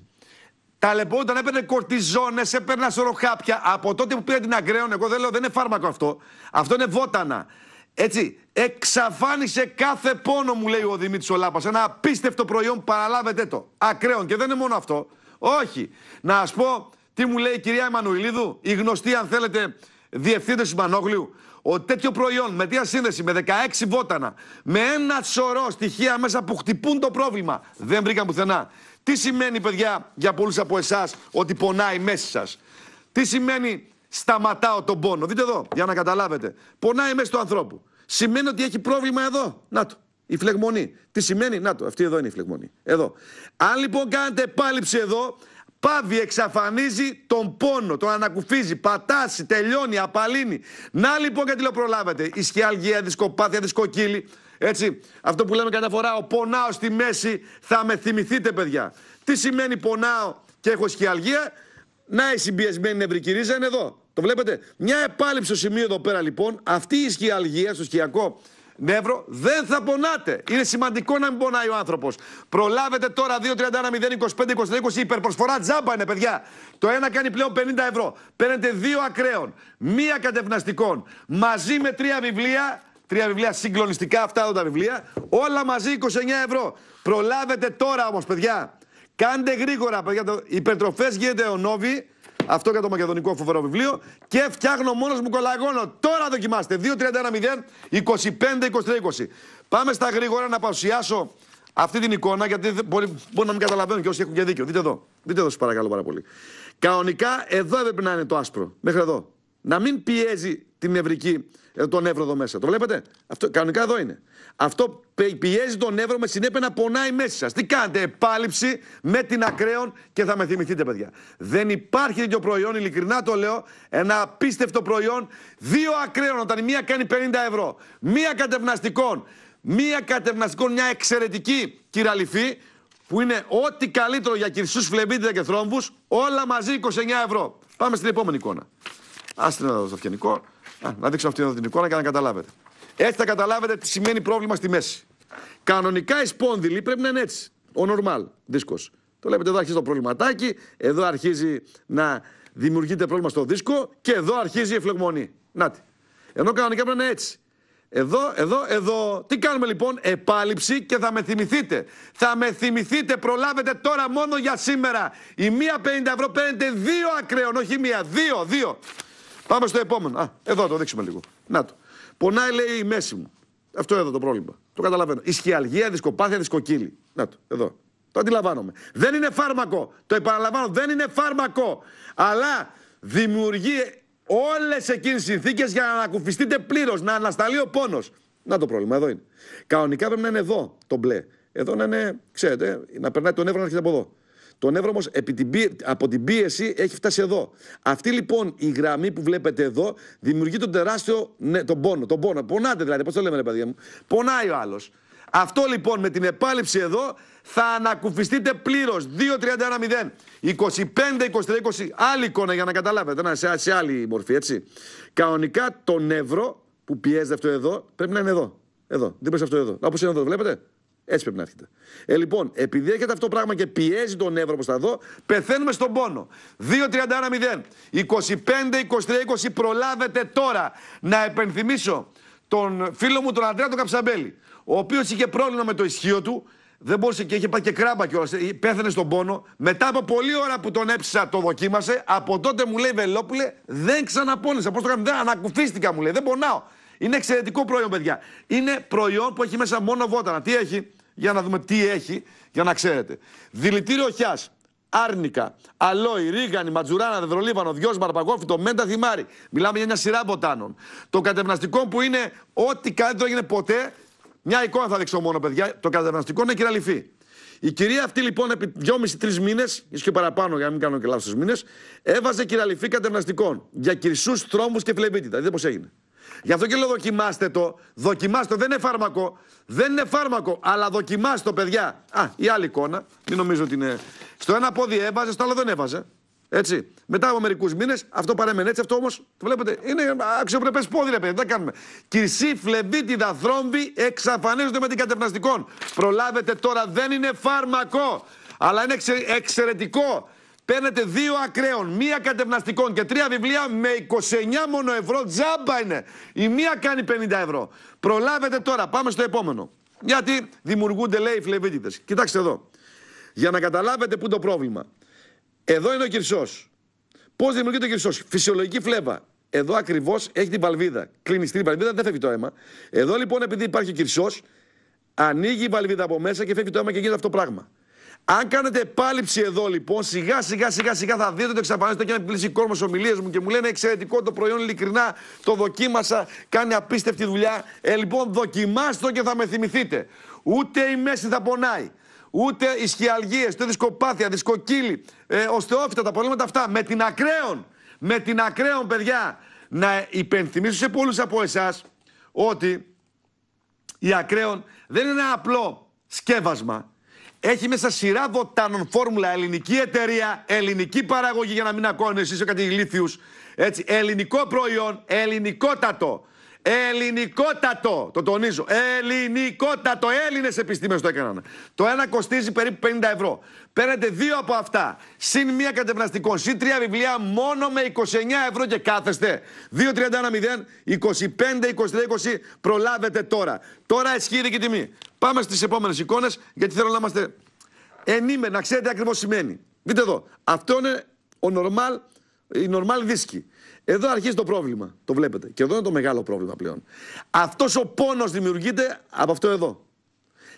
Speaker 1: Ταλαιπωρούνταν, έπαιρνε κορτιζόνες, έπαιρνε σωροχάπια. Από τότε που πήρε την Αγκρέων, εγώ δεν λέω δεν είναι φάρμακο αυτό. Αυτό είναι βότανα. Έτσι, εξαφάνισε κάθε πόνο, μου λέει ο Δημήτρης Ολάπα. Ένα απίστευτο προϊόν, παραλάβετε το. Ακραίων. Και δεν είναι μόνο αυτό. Όχι. Να σας πω τι μου λέει η κυρία Εμμανουιλίδου, η γνωστή, αν θέλετε, διευθύντρια του Μανόγλιου. Ότι τέτοιο προϊόν με τέτοια σύνδεση, με 16 βότανα, με ένα σωρό στοιχεία μέσα που χτυπούν το πρόβλημα, δεν βρήκαν πουθενά. Τι σημαίνει, παιδιά, για πολλούς από εσάς, ότι πονάει μέσα σας. Τι σημαίνει σταματάω τον πόνο. Δείτε εδώ, για να καταλάβετε. Πονάει μέσα του ανθρώπου. Σημαίνει ότι έχει πρόβλημα εδώ. Να το. Η φλεγμονή. Τι σημαίνει, να το. Αυτή εδώ είναι η φλεγμονή. Εδώ. Αν λοιπόν κάνετε επάλυψη εδώ, πάβει, εξαφανίζει τον πόνο, τον ανακουφίζει, πατάσει, τελειώνει, απαλύνει. Να λοιπόν γιατί λέω προλάβετε. Η δισκοπάθεια, δισκοκύλη. Έτσι, αυτό που λέμε κατά φορά, ο πονάω στη μέση, θα με θυμηθείτε παιδιά. Τι σημαίνει πονάω και έχω ισχυαλγία, να η συμπιεσμένη νευρική ρίζα είναι εδώ. Το βλέπετε. Μια επάλυψη στο σημείο εδώ πέρα λοιπόν. Αυτή η σκιαλγία στο σκιακό νεύρο δεν θα πονάτε. Είναι σημαντικό να μην πονάει ο άνθρωπος. Προλάβετε τώρα 2-31-025-20 20 τζάμπα είναι παιδιά. Το ένα κάνει πλέον 50 ευρώ. Παίρνετε δύο ακραίων, μία κατευναστικών, μαζί με τρία βιβλία. Τρία βιβλία συγκλονιστικά, αυτά εδώ τα βιβλία. Όλα μαζί 29 ευρώ. Προλάβετε τώρα όμως, παιδιά. Κάντε γρήγορα, παιδιά. Υπερτροφέ γίνεται ο Νόβι. Αυτό για το μακεδονικό φοβερό βιβλίο. Και φτιάχνω μόνος μου κολαγόνο. Τώρα δοκιμάστε. 2-31-0, 25-23-20. Πάμε στα γρήγορα να παρουσιάσω αυτή την εικόνα, γιατί μπορεί, μπορεί να μην καταλαβαίνουν και όσοι έχουν και δίκιο. Δείτε εδώ. Δείτε εδώ, σας παρακαλώ πάρα πολύ. Κανονικά εδώ έπρεπε να είναι το άσπρο. Μέχρι εδώ. Να μην πιέζει την νευρική, ε, τον νεύρο εδώ μέσα. Το βλέπετε. Αυτό, κανονικά εδώ είναι. Αυτό πιέζει τον Εύρο με συνέπεια να πονάει μέσα σας. Τι κάνετε, επάλυψη με την ακραίων και θα με θυμηθείτε, παιδιά. Δεν υπάρχει τέτοιο προϊόν, ειλικρινά το λέω. Ένα απίστευτο προϊόν. Δύο ακραίων, όταν μία κάνει 50 ευρώ, μία κατευναστικών, μία κατευναστικών, η μία κάνει 50 ευρώ μία κατευναστικών μία κατευναστικών μια εξαιρετική κυραλυφή, που είναι ό,τι καλύτερο για κυρσούς, φλεμπίτιδα και θρόμβους, όλα μαζί 29 ευρώ. Πάμε στην επόμενη εικόνα. Άστε να δω στο να δείξω αυτή την εικόνα και να καταλάβετε. Έτσι θα καταλάβετε τι σημαίνει πρόβλημα στη μέση. Κανονικά η σπόνδυλοι πρέπει να είναι έτσι. Ο νορμάλ δίσκος. Το βλέπετε εδώ αρχίζει το προβληματάκι, εδώ αρχίζει να δημιουργείται πρόβλημα στο δίσκο και εδώ αρχίζει η φλεγμονή. τη. Ενώ κανονικά πρέπει να είναι έτσι. Εδώ, εδώ, εδώ. Τι κάνουμε λοιπόν, επάλυψη και θα με θυμηθείτε. Θα με θυμηθείτε, προλάβετε τώρα μόνο για σήμερα. Η μία 50 ευρώ παίρνετε δύο ακραίων, όχι μία, δύο, δύο. Πάμε στο επόμενο. Α, εδώ το δείξουμε λίγο. Να το. Πονάει, λέει, η μέση μου. Αυτό εδώ το πρόβλημα. Το καταλαβαίνω. Ισχυαλγία, δισκοπάθεια, δισκοκύλη. Να το, εδώ. Το αντιλαμβάνομαι. Δεν είναι φάρμακο. Το επαναλαμβάνω, δεν είναι φάρμακο. Αλλά δημιουργεί όλες εκείνες τις συνθήκες για να ανακουφιστείτε πλήρως, να ανασταλεί ο πόνος. Να το πρόβλημα, εδώ είναι. Κανονικά πρέπει να είναι εδώ το μπλε. Εδώ να είναι, ξέρετε, να περνάει το νεύρο να έρχεται από εδώ. Το νεύρο όμω από την πίεση έχει φτάσει εδώ. Αυτή λοιπόν η γραμμή που βλέπετε εδώ δημιουργεί τον τεράστιο ναι, τον πόνο. Τον πόνο. Πονάτε δηλαδή, πώς το λέμε, ρε παιδιά μου. Πονάει ο άλλος. Αυτό λοιπόν με την επάλυψη εδώ θα ανακουφιστείτε πλήρως. 2-31-0. 25-23-20. Άλλη εικόνα για να καταλάβετε. Να, σε, άλλη μορφή, έτσι. Κανονικά το νεύρο που πιέζεται αυτό εδώ πρέπει να είναι εδώ. Εδώ. Δεν πρέπει αυτό εδώ. Όπως είναι εδώ, βλέπετε. Έτσι πρέπει να έρχεται. Ε, λοιπόν, επειδή έρχεται αυτό το πράγμα και πιέζει τον Εύρο προς τα δω, πεθαίνουμε στον πόνο. 2-31-0, 25-23-20, προλάβετε τώρα να επενθυμίσω τον φίλο μου τον Αντρέα τον Καψαμπέλη, ο οποίος είχε πρόβλημα με το ισχύο του, δεν μπορούσε και είχε πάει και κράμπα κιόλας. Ε, πέθανε στον πόνο. Μετά από πολλή ώρα που τον έψησα, το δοκίμασε. Από τότε μου λέει Βελόπουλε, δεν ξαναπώνησα. Πώς το κάνω, δεν ανακουφίστηκα, μου λέει. Δεν πονάω. Είναι εξαιρετικό προϊόν, παιδιά. Είναι προϊόν που έχει μέσα μόνο βότανα. Τι έχει, για να δούμε τι έχει, για να ξέρετε. Δηλητήριο χιάς, άρνικα, αλόι, ρίγανη, ματζουράνα, δεδρολίβανο, δυο, μαρπαγόφιτο, μέντα, θυμάρι. Μιλάμε για μια σειρά ποτάνων. Το κατευναστικό που είναι ό,τι καλύτερο έγινε ποτέ. Μια εικόνα θα δείξω μόνο, παιδιά. Το κατευναστικό είναι κυραλυφή. Η κυρία αυτή λοιπόν επί τρει μήνες, ίσως και παραπάνω για να μην κάνω και λάθος μήνες, έβαζε κυραλυφή κατευναστικών για κυρσούς, τρόμου και φλεβίτιδα. Δείτε πώς έγινε. Γι' αυτό και λέω δοκιμάστε το. Δοκιμάστε το. Δεν είναι φάρμακο. Δεν είναι φάρμακο, αλλά δοκιμάστε το, παιδιά. Α, η άλλη εικόνα. Μην νομίζω ότι είναι. Στο ένα πόδι έβαζε, στο άλλο δεν έβαζε. Έτσι. Μετά από μερικούς μήνες αυτό παρέμενε έτσι. Αυτό όμως το βλέπετε. Είναι αξιοπρεπές πόδι, ρε παιδί. Δεν κάνουμε. Κυρσή, φλεβίτιδα, θρόμβη εξαφανίζονται με την κατευναστικών. Προλάβετε τώρα. Δεν είναι φάρμακο. Αλλά είναι εξαιρετικό Παίρνετε δύο ακραίων, μία κατευναστικών και τρία βιβλία με 29 μόνο ευρώ. Τζάμπα είναι. Η μία κάνει 50 ευρώ. Προλάβετε τώρα. Πάμε στο επόμενο. Γιατί δημιουργούνται λέει οι φλεβίτιδες. Κοιτάξτε εδώ. Για να καταλάβετε πού το πρόβλημα. Εδώ είναι ο κυρσός. Πώς δημιουργείται ο κυρσός. Φυσιολογική φλέβα. Εδώ ακριβώς έχει την παλβίδα. Κλείνει την παλβίδα, δεν φεύγει το αίμα. Εδώ λοιπόν επειδή υπάρχει ο κυρσός, ανοίγει η παλβίδα από μέσα και φεύγει το αίμα και γίνεται αυτό πράγμα. Αν κάνετε επάλυψη εδώ λοιπόν, σιγά σιγά σιγά σιγά θα δείτε ότι εξαφανίζεται και ένα πλήση κόρμο ομιλίε μου και μου λένε εξαιρετικό το προϊόν, ειλικρινά το δοκίμασα, κάνει απίστευτη δουλειά. Ε, λοιπόν, δοκιμάστε το και θα με θυμηθείτε. Ούτε η μέση θα πονάει. Ούτε οι σχιαλγίε, ούτε δισκοπάθεια, δισκοκύλη, ε, οστεόφυτα, τα προβλήματα αυτά. Με την ακραίων, με την ακραίων παιδιά, να υπενθυμίσω σε πολλούς από εσάς ότι η ακραίων δεν είναι ένα απλό σκεύασμα έχει μέσα σειρά βοτάνων φόρμουλα ελληνική εταιρεία, ελληνική παραγωγή για να μην ακούνε εσείς κάτι κατηγλήθιους. Έτσι, ελληνικό προϊόν, ελληνικότατο. Ελληνικότατο, το τονίζω. Ελληνικότατο. Έλληνες επιστήμες το έκαναν. Το ένα κοστίζει περίπου 50 ευρώ. Παίρνετε δύο από αυτά, συν μία κατευναστικό, συν τρία βιβλία, μόνο με 29 ευρώ και κάθεστε. 2-31-0, 25-23-20, προλάβετε τώρα. Τώρα ισχύει και η τιμή. Πάμε στις επόμενες εικόνες, γιατί θέλω να είμαστε ενήμεροι, να ξέρετε ακριβώς σημαίνει. Δείτε εδώ. Αυτό είναι ο normal, η normal δίσκη. Εδώ αρχίζει το πρόβλημα. Το βλέπετε. Και εδώ είναι το μεγάλο πρόβλημα πλέον. Αυτός ο πόνος δημιουργείται από αυτό εδώ.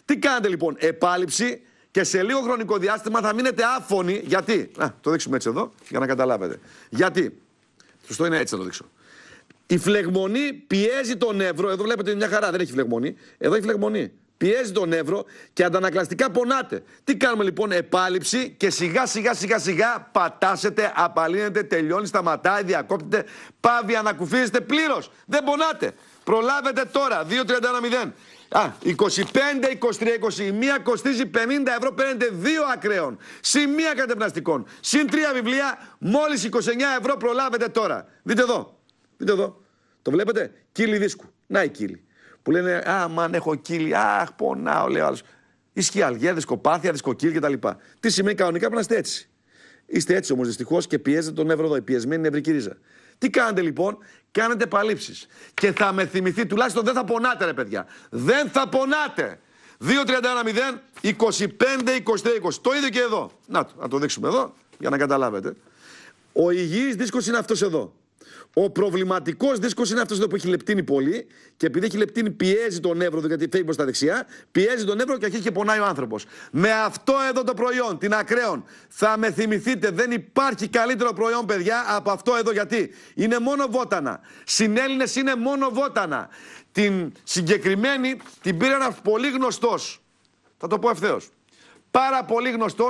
Speaker 1: Τι κάνετε λοιπόν, επάλυψη και σε λίγο χρονικό διάστημα θα μείνετε άφωνοι. Γιατί. Α, το δείξουμε έτσι εδώ για να καταλάβετε. Γιατί. Σωστό είναι έτσι να το δείξω. Η φλεγμονή πιέζει τον νεύρο. Εδώ βλέπετε μια χαρά, δεν έχει φλεγμονή. Εδώ έχει φλεγμονή. Πιέζει τον Εύρο και αντανακλαστικά πονάτε. Τι κάνουμε λοιπόν, επάλυψη και σιγά σιγά σιγά σιγά πατάσετε, απαλύνετε, τελειώνει, σταματάει, διακόπτεται, πάβει, ανακουφίζεται πλήρως. Δεν πονάτε. Προλάβετε τώρα, 2-31-0. Α, 25, 23, 21 κοστίζει 50 ευρώ, παίρνετε δύο ακραίων, σημεία μία κατευναστικών, συν τρία βιβλία, μόλις 29 ευρώ προλάβετε τώρα. Δείτε εδώ, δείτε εδώ, το βλέπετε, κύλι δίσκου, να η κύλη που λένε Α, μαν, έχω κύλι, αχ, πονάω, λέει ο άλλος. Ισχύει αλγία, δισκοπάθεια, δισκοκύλ κτλ. Τι σημαίνει κανονικά πρέπει να είστε έτσι. Είστε έτσι όμως δυστυχώς και πιέζετε τον νεύρο εδώ, η πιεσμένη νευρική ρίζα. Τι κάνετε λοιπόν, κάνετε παλήψει. Και θα με θυμηθεί, τουλάχιστον δεν θα πονάτε, ρε παιδιά. Δεν θα πονάτε. 2-31-0, 25-23-20. Το ίδιο και εδώ. Να, να το δείξουμε εδώ για να καταλάβετε. Ο υγιής δίσκος είναι αυτός εδώ. Ο προβληματικός δίσκος είναι αυτός εδώ που έχει λεπτύνει πολύ και επειδή έχει λεπτύνει πιέζει τον νεύρο γιατί φεύγει προ τα δεξιά, πιέζει τον νεύρο και αρχίζει και πονάει ο άνθρωπος. Με αυτό εδώ το προϊόν, την ακραίων, θα με θυμηθείτε, δεν υπάρχει καλύτερο προϊόν, παιδιά, από αυτό εδώ γιατί είναι μόνο βότανα. Συνέλληνε είναι μόνο βότανα. Την συγκεκριμένη την πήρε ένας πολύ γνωστός, θα το πω ευθέως, πάρα πολύ γνωστός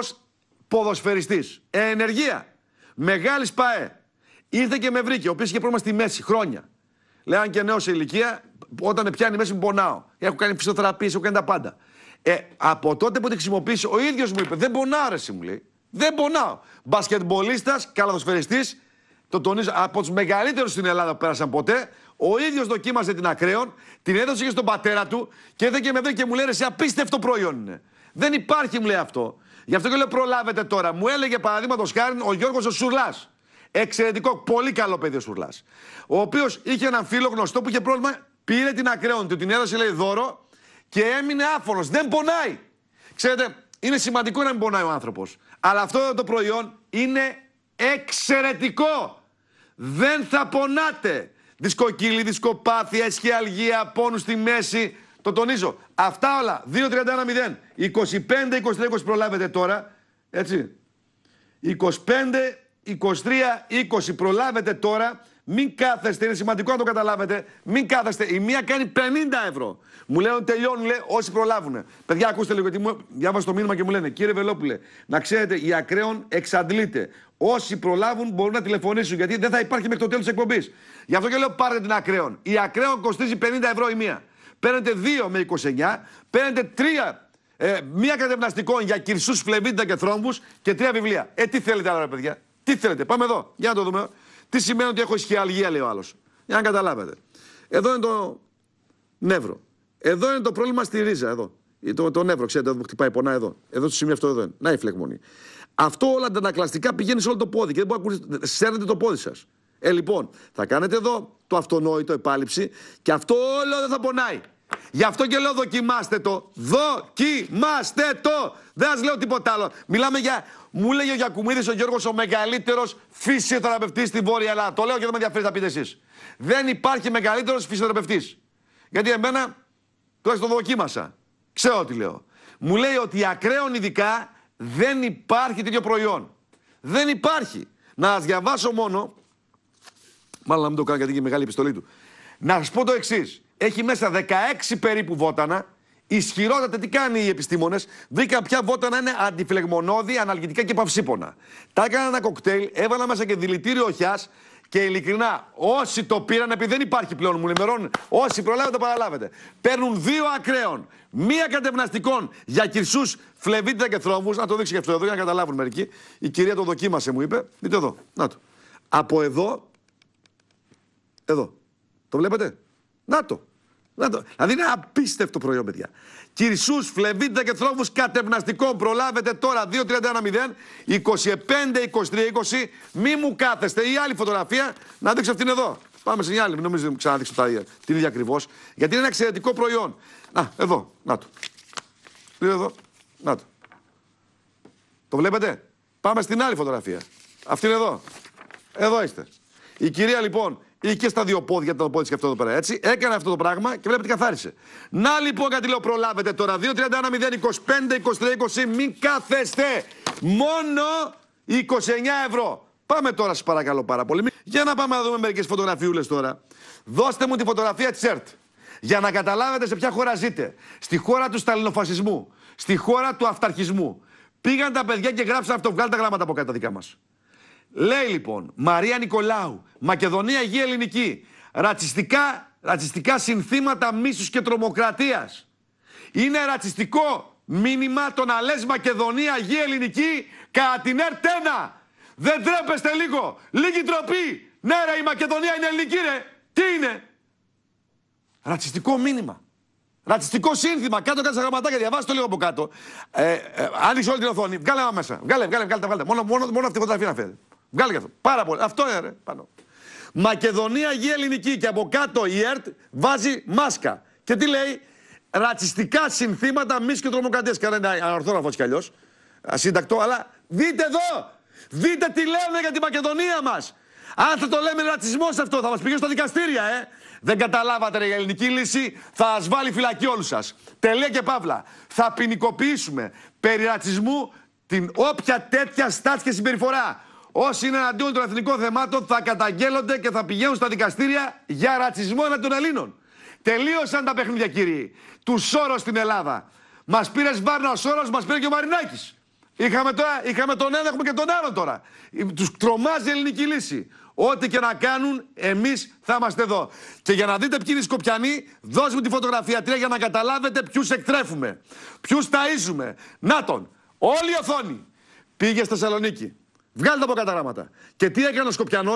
Speaker 1: Ποδοσφαιριστής. Ε, ενεργεία. Μεγάλης ΠΑΕ. Ήρθε και με βρήκε, ο οποίος είχε πρόβλημα στη μέση χρόνια. Λέω, αν και νέος σε ηλικία, όταν πιάνει μέση μου πονάω. Έχω κάνει φυσιοθεραπείες, έχω κάνει τα πάντα. Ε, από τότε που τη χρησιμοποίησε, ο ίδιος μου είπε: Δεν πονάω, ρε, μου λέει. Δεν πονάω. Μπασκετμπολίστας, καλαδοσφαιριστή, το τονίζω, από τους μεγαλύτερους στην Ελλάδα που πέρασαν ποτέ. Ο ίδιος δοκίμαζε την ακραίων, την έδωσε και στον πατέρα του και δεν και με βρήκε και μου λέει: Εσύ απίστευτο προϊόν είναι. Δεν υπάρχει, μου λέει αυτό. Γι' αυτό και λέω: Προλάβετε τώρα. Μου έλεγε παραδείγματος χάρη ο Γιώργος ο Σουρλάς. Εξαιρετικό, πολύ καλό παιδί ο Σουρλάς. Ο οποίος είχε έναν φίλο γνωστό που είχε πρόβλημα, πήρε την ακραίων του, την έδωσε λέει δώρο και έμεινε άφωνος. Δεν πονάει. Ξέρετε, είναι σημαντικό να μην πονάει ο άνθρωπος. Αλλά αυτό το προϊόν είναι εξαιρετικό. Δεν θα πονάτε. Δισκοκύλη, δισκοπάθεια, αισχυαλγία, πόνους στη μέση. Το τονίζω. Αυτά όλα. 2-31-0. 25-23-20 προλάβετε τώρα. Έτσι. 25 23-20. Προλάβετε τώρα. Μην κάθεστε, είναι σημαντικό να το καταλάβετε. Μην κάθεστε. Η μία κάνει 50 ευρώ. Μου λένε τελειώνουν, όσοι προλάβουν. Παιδιά, ακούστε λίγο, γιατί μου διάβασα το μήνυμα και μου λένε, κύριε Βελόπουλε, να ξέρετε, η ακραίων εξαντλείται. Όσοι προλάβουν μπορούν να τηλεφωνήσουν, γιατί δεν θα υπάρχει μέχρι το τέλο τη εκπομπή. Γι' αυτό και λέω, πάρετε την ακραίων. Η ακραίων κοστίζει 50 ευρώ η μία. Παίρνετε 2 με 29, παίρνετε 3 μία κατευναστικών για κυρσού, φλεβίτα και θρόμβου και τρία βιβλία. Ε, τι θέλετε άλλο, παιδιά. Τι θέλετε, πάμε εδώ. Για να το δούμε. Τι σημαίνει ότι έχω ισχυαλγία, λέει ο άλλος. Για να καταλάβετε. Εδώ είναι το νεύρο. Εδώ είναι το πρόβλημα στη ρίζα, εδώ. Ε, το, το νεύρο, ξέρετε, εδώ που χτυπάει, πονά εδώ. Εδώ το σημείο αυτό, εδώ. Είναι. Να η φλεγμονή. Αυτό όλα αντανακλαστικά πηγαίνει σε όλο το πόδι και δεν μπορεί να Σέρνετε το πόδι σας. Ε, λοιπόν, θα κάνετε εδώ το αυτονόητο επάλυψη και αυτό όλο δεν θα πονάει. Γι' αυτό και λέω δοκιμάστε το. Δοκιμάστε το. Δεν σας λέω τίποτα άλλο. Μιλάμε για... Μου λέει ο Γιακουμίδης ο Γιώργος ο μεγαλύτερος φυσιοθεραπευτής στην Βόρεια Ελλάδα. Το λέω και δεν με ενδιαφέρει να πείτε εσείς. Δεν υπάρχει μεγαλύτερος φυσιοθεραπευτής. Γιατί εμένα, τουλάχιστον το δοκίμασα. Ξέρω τι λέω. Μου λέει ότι ακραίων ειδικά δεν υπάρχει τέτοιο προϊόν. Δεν υπάρχει. Να διαβάσω μόνο, μάλλον να μην το κάνω γιατί είναι μεγάλη επιστολή του. Να σας πω το εξής έχει μέσα 16 περίπου βότανα. Ισχυρότατα τι κάνει οι επιστήμονες, βρήκαν ποια βότανα είναι αντιφλεγμονώδη, αναλγητικά και παυσίπονα. Τα έκαναν ένα κοκτέιλ, έβαλα μέσα και δηλητήριο οχιάς και ειλικρινά, όσοι το πήραν, επειδή δεν υπάρχει πλέον, μου λεμερών, όσοι προλάβετε, παραλάβετε. Παίρνουν δύο ακραίων. Μία κατευναστικών για κυρσούς, φλεβίτιδα και θρόμβους. Να το δείξει και αυτό εδώ για να καταλάβουν μερικοί. Η κυρία το δοκίμασε, μου είπε. Δείτε εδώ. Να το. Από εδώ. Εδώ. Το βλέπετε. Να το. Να το. Δηλαδή είναι απίστευτο προϊόν, παιδιά. Κυρσούς, φλεβίτα και θρόμβους κατευναστικών. Προλάβετε τώρα 2-31-0, 25-23-20. Μη μου κάθεστε. Η άλλη φωτογραφία, να δείξω αυτήν εδώ. Πάμε σε μια άλλη, νομίζω ότι ξαναδείξω τα, ε, την ίδια ακριβώς. Γιατί είναι ένα εξαιρετικό προϊόν. Να, εδώ, να το. εδώ, να το. Το βλέπετε. Πάμε στην άλλη φωτογραφία. Αυτή είναι εδώ. Εδώ είστε. Η κυρία λοιπόν ή και στα δύο πόδια, το πω και αυτό εδώ πέρα έτσι. Έκανε αυτό το πράγμα και βλέπετε καθάρισε. Να λοιπόν κάτι λέω προλάβετε τώρα. 2-31-0-25-23-20. Μην κάθεστε. Μόνο 29 ευρώ. Πάμε τώρα, σας παρακαλώ πάρα πολύ. Για να πάμε να δούμε μερικές φωτογραφιούλες τώρα. Δώστε μου τη φωτογραφία της ΕΡΤ. Για να καταλάβετε σε ποια χώρα ζείτε. Στη χώρα του σταλινοφασισμού. Στη χώρα του αυταρχισμού. Πήγαν τα παιδιά και γράψαν αυτό. Βγάλτε τα γράμματα από κάτω τα δικά μας. Λέει λοιπόν Μαρία Νικολάου, Μακεδονία Γη Ελληνική, ρατσιστικά, ρατσιστικά συνθήματα μίσους και τρομοκρατίας. Είναι ρατσιστικό μήνυμα το να λες Μακεδονία Γη Ελληνική κατά την ΕΡΤΕΝΑ. Δεν τρέπεστε λίγο, λίγη τροπή. Ναι ρε η Μακεδονία είναι ελληνική ρε, τι είναι. Ρατσιστικό μήνυμα. Ρατσιστικό σύνθημα. Κάτω κάτω στα γραμματάκια, διαβάστε το λίγο από κάτω. Ε, ε, άνοιξε όλη την οθόνη. Βγάλε μέσα. Βγάλε, βγάλε, βγάλε, βγάλε. Μόνο, μόνο, μόνο αυτή η φωτογραφία να Βγάλε αυτό. Πάρα πολύ. Αυτό είναι ρε. Πάνω. Μακεδονία γη ελληνική και από κάτω η ΕΡΤ βάζει μάσκα. Και τι λέει, ρατσιστικά συνθήματα μης και τρομοκρατίας. Καλά, είναι κι αλλιώς. Ασύντακτο, αλλά δείτε εδώ! Δείτε τι λένε για τη Μακεδονία μας! Αν θα το λέμε ρατσισμός αυτό, θα μας πηγαίνει στα δικαστήρια, ε! Δεν καταλάβατε ρε, η ελληνική λύση, θα σα βάλει φυλακή όλους σας. Τελεία και παύλα. Θα ποινικοποιήσουμε περί ρατσισμού την όποια τέτοια στάση και συμπεριφορά. Όσοι είναι εναντίον των εθνικών θεμάτων θα καταγγέλλονται και θα πηγαίνουν στα δικαστήρια για ρατσισμό εναντίον των Ελλήνων. Τελείωσαν τα παιχνίδια, κύριοι. Τους Σόρο στην Ελλάδα. Μας πήρε Βάρνα ο Σόρο, μας πήρε και ο Μαρινάκης. Είχαμε, είχαμε τον ένα, έχουμε και τον άλλο τώρα. Ε, Τους τρομάζει η ελληνική λύση. Ό,τι και να κάνουν, εμείς θα είμαστε εδώ. Και για να δείτε ποιοι είναι οι Σκοπιανοί, δώσουμε τη φωτογραφία τρία για να καταλάβετε ποιους εκτρέφουμε. Ποιους ταΐζουμε. Να τον. Όλη η οθόνη. Πήγε στη Θεσσαλονίκη. Βγάλτε από καταράματα. Και τι έκανε ο Σκοπιανός,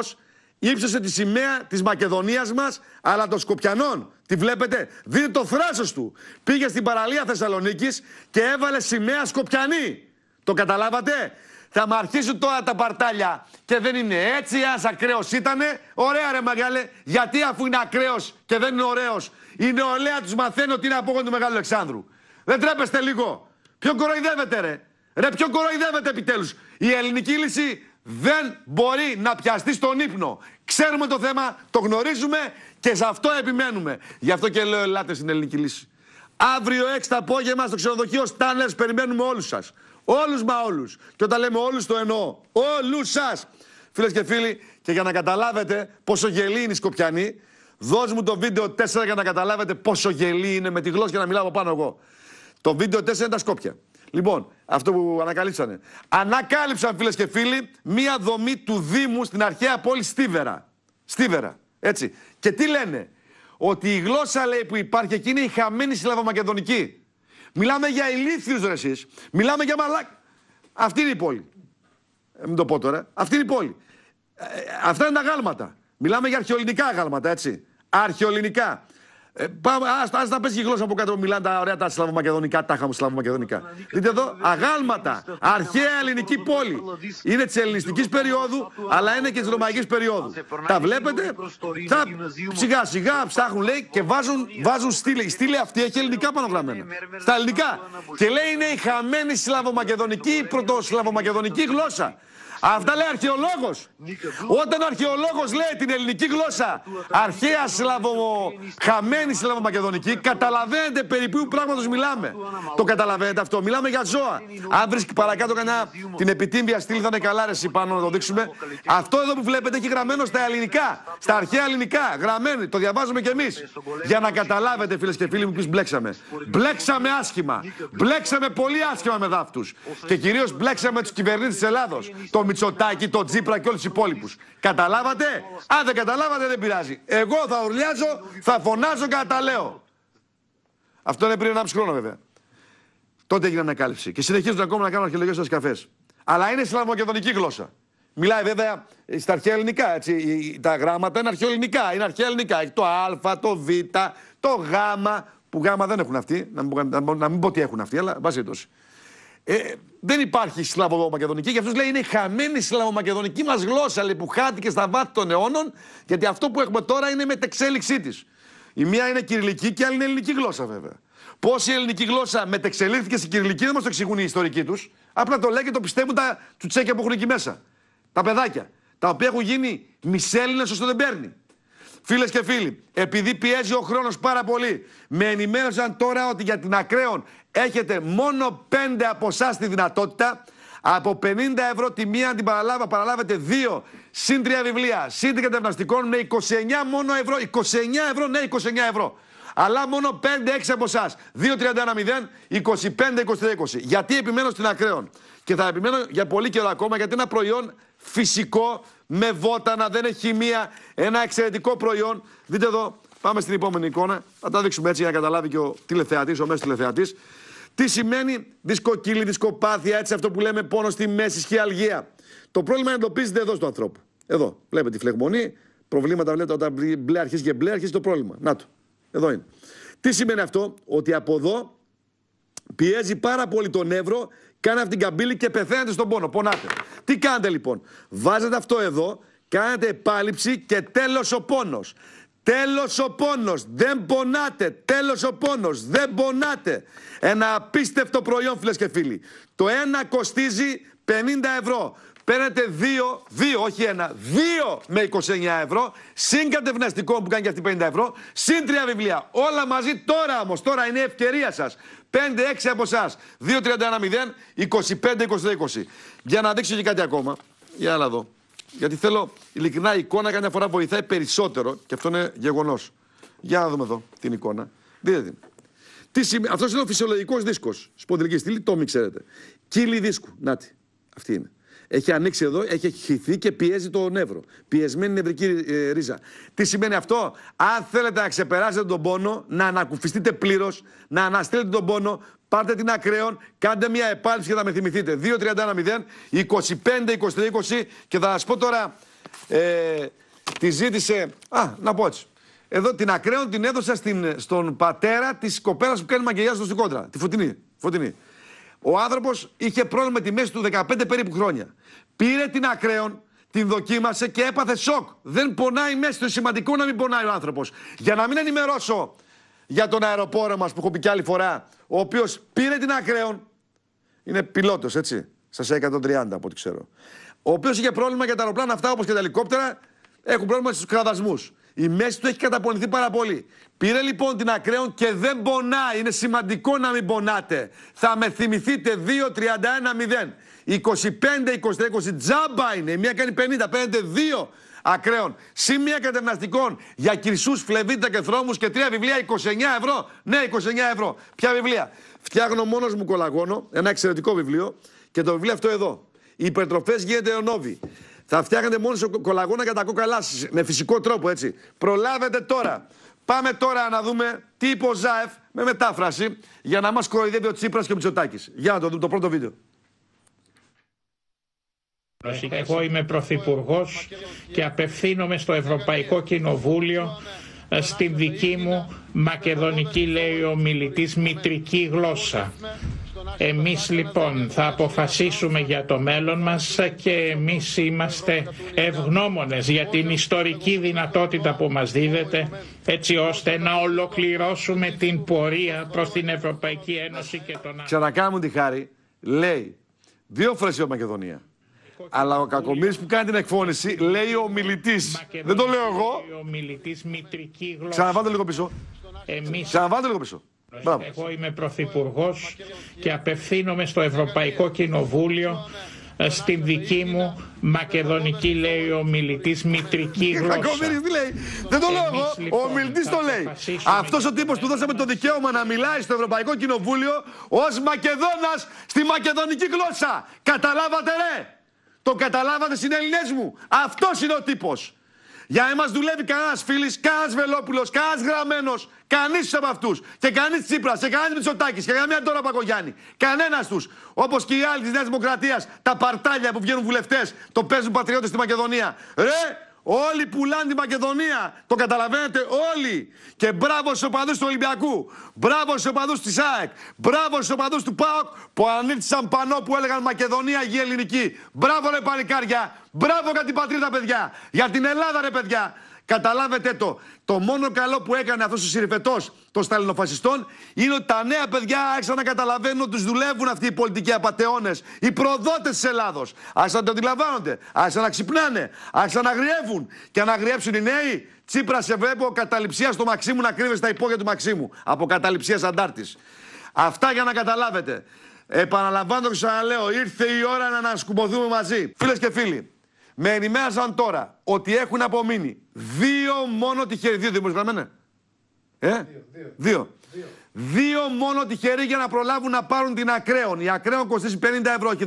Speaker 1: ύψωσε τη σημαία της Μακεδονίας μας, αλλά των Σκοπιανών. Τη βλέπετε, δείτε το θράσος του. Πήγε στην παραλία Θεσσαλονίκης και έβαλε σημαία Σκοπιανή. Το καταλάβατε. Θα μ' αρχίσουν τώρα τα παρτάλια και δεν είναι έτσι, ένα ακραίος ήτανε. Ωραία, ρε Μαγκάλε, γιατί αφού είναι ακραίος και δεν είναι ωραίος, η νεολαία του μαθαίνει ότι είναι απόγονο του Μεγάλου Αλεξάνδρου. Δεν τρέπεστε λίγο. Ποιο κοροϊδεύετε, ρε. Ρε ποιο κοροϊδεύεται επιτέλους. Η ελληνική λύση δεν μπορεί να πιαστεί στον ύπνο. Ξέρουμε το θέμα, το γνωρίζουμε και σε αυτό επιμένουμε. Γι' αυτό και λέω ελάτε στην ελληνική λύση. Αύριο 6 το απόγευμα στο ξενοδοχείο Στάνλερς περιμένουμε όλους σας. Όλους μα όλους. Και όταν λέμε όλους το εννοώ. Όλους σας. Φίλες και φίλοι, και για να καταλάβετε πόσο γελοί είναι οι Σκοπιανοί, δώσ' μου το βίντεο 4 για να καταλάβετε πόσο γελοί είναι με τη γλώσσα και να μιλάω από πάνω εγώ. Το βίντεο 4 είναι τα Σκόπια. Λοιπόν, αυτό που ανακαλύψανε. Ανακάλυψαν φίλες και φίλοι μία δομή του Δήμου στην αρχαία πόλη Στίβερα. Στίβερα. Έτσι. Και τι λένε. Ότι η γλώσσα λέει που υπάρχει εκεί είναι η χαμένη Σλαβομακεδονική. Μιλάμε για ηλίθιους ρε Μιλάμε για μαλάκ. Αυτή είναι η πόλη. Ε, μην το πω τώρα. Αυτή είναι η πόλη. Ε, ε, αυτά είναι τα γάλματα. Μιλάμε για αρχαιολινικά γάλματα, έτσι. Αρχαιολινικά. Ε, ας, ας τα πες και η γλώσσα από κάτω που μιλάνε τα ωραία τα σλαβομακεδονικά, τα μου σλαβομακεδονικά. Δείτε εδώ, αγάλματα, αρχαία ελληνική πόλη. Είναι της ελληνιστικής περίοδου, αλλά είναι και της ρωμαϊκής περίοδου. Τα βλέπετε, σιγά σιγά ψάχνουν λέει και βάζουν, βάζουν στήλη. Η στήλη αυτή έχει ελληνικά γραμμένα. Στα ελληνικά. Και λέει είναι η χαμένη σλαβομακεδονική, πρωτοσλαβομακεδονική γλώσσα. Αυτά λέει αρχαιολόγος. Όταν ο αρχαιολόγος λέει την ελληνική γλώσσα αρχαία σλαβο, χαμένη σλαβομακεδονική, καταλαβαίνετε περί ποιου πράγματος μιλάμε. Το καταλαβαίνετε αυτό. Μιλάμε για ζώα. Αν βρίσκει παρακάτω κανένα την επιτύμβια στήλη, θα είναι καλά ρε πάνω να το δείξουμε. Αυτό εδώ που βλέπετε έχει γραμμένο στα ελληνικά, στα αρχαία ελληνικά. Γραμμένοι. το διαβάζουμε κι εμείς. Για να καταλάβετε φίλες και φίλοι μου ποιους μπλέξαμε. Μπλέξαμε άσχημα. Μπλέξαμε πολύ άσχημα με δάφτους. Και κυρίως μπλέξαμε τους κυβερνήτες της Ελλάδος. Το Μητσοτάκη, τον Τσίπρα και όλους τους υπόλοιπους. Καταλάβατε? Αν δεν καταλάβατε, δεν πειράζει. Εγώ θα ουρλιάζω, θα φωνάζω και τα λέω. Αυτό είναι πριν ένα μισό χρόνο βέβαια. Τότε έγινε ανακάλυψη. Και συνεχίζουν ακόμα να κάνουν αρχαιολογικέ στα καφές. Αλλά είναι σλαμοκεδονική γλώσσα. Μιλάει βέβαια στα αρχαία ελληνικά. Έτσι. Τα γράμματα είναι αρχαιολινικά. Είναι αρχαία ελληνικά. Έχει το Α, το Β, το Γ. Που Γ δεν έχουν αυτοί. Να μην, να πω τι έχουν αυτοί, αλλά βάζει ε, δεν υπάρχει σλαβομακεδονική. Γι' αυτός λέει είναι η χαμένη Σλαβομακεδονική μας γλώσσα λέει, που χάθηκε στα βάθη των αιώνων, γιατί αυτό που έχουμε τώρα είναι η μετεξέλιξή της. Η μία είναι κυριλική και η άλλη είναι ελληνική γλώσσα, βέβαια. Πώς η ελληνική γλώσσα μετεξελίχθηκε στην κυριλική δεν μας το εξηγούν οι ιστορικοί τους. Απλά το λέει και το πιστεύουν τα τσέκια που έχουν εκεί μέσα. Τα παιδάκια. Τα οποία έχουν γίνει μισέλληνες όσο δεν παίρνει. Φίλες και φίλοι, επειδή πιέζει ο χρόνος πάρα πολύ, με ενημέρωσαν τώρα ότι για την ακραίων έχετε μόνο 5 από εσάς τη δυνατότητα. Από 50 ευρώ τη μία παραλάβα, παραλάβετε 2 συν 3 βιβλία, συν 3 κατευναστικών με 29 μόνο ευρώ. 29 ευρώ, ναι, 29 ευρώ. Αλλά μόνο 5-6 από εσάς. 2-31-0, 25-23-20. Γιατί επιμένω στην ακραίων. Και θα επιμένω για πολύ καιρό ακόμα, γιατί ένα προϊόν φυσικό, με βότανα, δεν έχει μία, ένα εξαιρετικό προϊόν. Δείτε εδώ, πάμε στην επόμενη εικόνα. Θα τα δείξουμε έτσι για να καταλάβει και ο τηλεθεατής, ο μέσος τηλεθεατής. Τι σημαίνει δισκοκύλη, δισκοπάθεια, έτσι αυτό που λέμε πόνο στη μέση, σχιαλγία. Το πρόβλημα εντοπίζεται εδώ στον ανθρώπου. Εδώ, βλέπετε τη φλεγμονή, προβλήματα βλέπετε όταν μπλε αρχίζει και μπλε αρχίζει το πρόβλημα. Να το, εδώ είναι. Τι σημαίνει αυτό, ότι από εδώ πιέζει πάρα πολύ τον νεύρο Κάνε αυτή την καμπύλη και πεθαίνετε στον πόνο. Πονάτε. Τι κάνετε λοιπόν. Βάζετε αυτό εδώ, κάνετε επάλυψη και τέλος ο πόνος. Τέλος ο πόνος, δεν πονάτε, τέλος ο πόνος, δεν πονάτε. Ένα απίστευτο προϊόν φίλες και φίλοι. Το ένα κοστίζει 50 ευρώ. Παίρνετε δύο, δύο, όχι ένα, δύο με 29 ευρώ, συν κατευναστικό που κάνει και αυτή 50 ευρώ, συν τρία βιβλία. Όλα μαζί τώρα όμως, τώρα είναι η ευκαιρία σας. 5-6 από εσάς. 2-31-0, 25-20-20. Για να δείξω και κάτι ακόμα. Για να δω. Γιατί θέλω ειλικρινά η εικόνα καμιά φορά βοηθάει περισσότερο και αυτό είναι γεγονός. Για να δούμε εδώ την εικόνα. Δείτε την. Αυτός είναι ο φυσιολογικός δίσκος. Σπονδυλική στήλη, το μην ξέρετε. Κύλι δίσκου. Να Αυτή είναι. Έχει ανοίξει εδώ, έχει χυθεί και πιέζει το νεύρο. Πιεσμένη νευρική ε, ρίζα. Τι σημαίνει αυτό, Αν θέλετε να ξεπεράσετε τον πόνο, να ανακουφιστείτε πλήρως, να αναστείλετε τον πόνο, πάρτε την ακραίων, κάντε μια επάλυψη και θα με θυμηθείτε. 2-31-0, 25-23-20 και θα σας πω τώρα. Ε, τη ζήτησε. Α, να πω έτσι. Εδώ την ακραίων την έδωσα στην, στον πατέρα της κοπέλας που κάνει μαγκελιά στο Σικόντρα. Τη φωτεινή. φωτεινή. Ο άνθρωπος είχε πρόβλημα με τη μέση του 15 περίπου χρόνια. Πήρε την ακραίων, την δοκίμασε και έπαθε σοκ. Δεν πονάει μέσα του. Σημαντικό να μην πονάει ο άνθρωπος. Για να μην ενημερώσω για τον αεροπόρο μας που έχω πει κι άλλη φορά, ο οποίος πήρε την ακραίων. Είναι πιλότος, έτσι. Στα 130 από ό,τι ξέρω. Ο οποίος είχε πρόβλημα για τα αεροπλάνα αυτά όπως και τα ελικόπτερα. Έχουν πρόβλημα στους κραδασμούς. Η μέση του έχει καταπονηθεί πάρα πολύ. Πήρε λοιπόν την ακραίων και δεν πονάει. Είναι σημαντικό να μην πονάτε. Θα με θυμηθείτε 2-31-0. 25-23-20 τζάμπα είναι. Η μία κάνει 50, παίρνετε 2 ακραίων. Σημεία κατευναστικών για κυρσούς, φλεβίτα και θρόμους και τρία βιβλία 29 ευρώ. Ναι, 29 ευρώ. Ποια βιβλία. Φτιάχνω μόνος μου κολαγόνο, ένα εξαιρετικό βιβλίο και το βιβλίο αυτό εδώ. Οι υπερτροφές γίνεται ονόβι. Θα φτιάχνετε μόνο σε κολαγόνα για τα κόκαλά Με φυσικό τρόπο έτσι. Προλάβετε τώρα. Πάμε τώρα να δούμε τι είπε ο Ζάεφ με μετάφραση για να μας κοροϊδεύει ο Τσίπρας και ο Μητσοτάκης. Για να το δούμε το πρώτο βίντεο. Εγώ είμαι Πρωθυπουργός και απευθύνομαι στο Ευρωπαϊκό Κοινοβούλιο ε, στην δική μου μακεδονική, λέει ο μιλητής, μητρική γλώσσα. Εμείς λοιπόν θα αποφασίσουμε για το μέλλον μας και εμείς είμαστε ευγνώμονες για την ιστορική δυνατότητα που μας δίδεται έτσι ώστε να ολοκληρώσουμε την πορεία προς την Ευρωπαϊκή Ένωση και τον Ξανακάμουν μου τη χάρη, λέει δύο φορές η Μακεδονία. Αλλά ο Κακομοίρης που κάνει την εκφώνηση λέει ο μιλητής. Δεν το λέω εγώ. Ξαναβάτε λίγο πίσω. Ξαναβάτε λίγο πίσω. Εγώ είμαι Πρωθυπουργός και απευθύνομαι στο Ευρωπαϊκό Κοινοβούλιο ε, στην δική μου μακεδονική, λέει ο μιλητής, μητρική (laughs) γλώσσα. λέει. Δεν το λέω εγώ. Λοιπόν, ο μιλητής το λέει. Αυτός ο τύπος του δώσαμε το δικαίωμα να μιλάει στο Ευρωπαϊκό Κοινοβούλιο ως Μακεδόνας στη μακεδονική γλώσσα. Καταλάβατε, ρε! Το καταλάβατε, συνέλληνε μου. Αυτός είναι ο τύπος. Για εμάς δουλεύει κανένας φίλης, κανένας Βελόπουλος, κανένας γραμμένος, κανείς από αυτούς. Και κανείς Τσίπρας, και κανένας Μητσοτάκης, και καμία τώρα Πακογιάννη. Κανένας τους. Όπως και οι άλλοι της Νέας Δημοκρατίας, τα παρτάλια που βγαίνουν βουλευτές, το παίζουν πατριώτες στη Μακεδονία. Ρε, Όλοι πουλάνε τη Μακεδονία. Το καταλαβαίνετε όλοι. Και μπράβο στους οπαδούς του Ολυμπιακού. Μπράβο στους οπαδούς της ΑΕΚ. Μπράβο στους οπαδούς του ΠΑΟΚ που ανήρθησαν πανό που έλεγαν Μακεδονία γη ελληνική. Μπράβο ρε παλικάρια. Μπράβο για την πατρίδα, παιδιά. Για την Ελλάδα, ρε παιδιά. Καταλάβετε το. Το μόνο καλό που έκανε αυτός ο συρρυφετό των Σταλινοφασιστών είναι ότι τα νέα παιδιά άρχισαν να καταλαβαίνουν ότι τους δουλεύουν αυτοί οι πολιτικοί απαταιώνες, οι προδότες της Ελλάδος. Άρχισαν να το αντιλαμβάνονται, άρχισαν να ξυπνάνε, άρχισαν να αγριεύουν. Και να αγριέψουν οι νέοι, Τσίπρας σε βλέπω καταληψία στο Μαξίμου να κρύβεσαι τα υπόγεια του Μαξίμου. Από καταληψίας αντάρτης. Αυτά για να καταλάβετε. Επαναλαμβάνω και ξαναλέω, ήρθε η ώρα να ανασκουμποθούμε μαζί. Φίλες και φίλοι, με ενημέρωσαν τώρα ότι έχουν απομείνει δύο μόνο τυχεροί. Δύο δημοσιογραμμένα. Ε? Δύο, δύο. δύο. Δύο μόνο τυχεροί για να προλάβουν να πάρουν την ακραίων. Η ακραίων κοστίζει 50 ευρώ και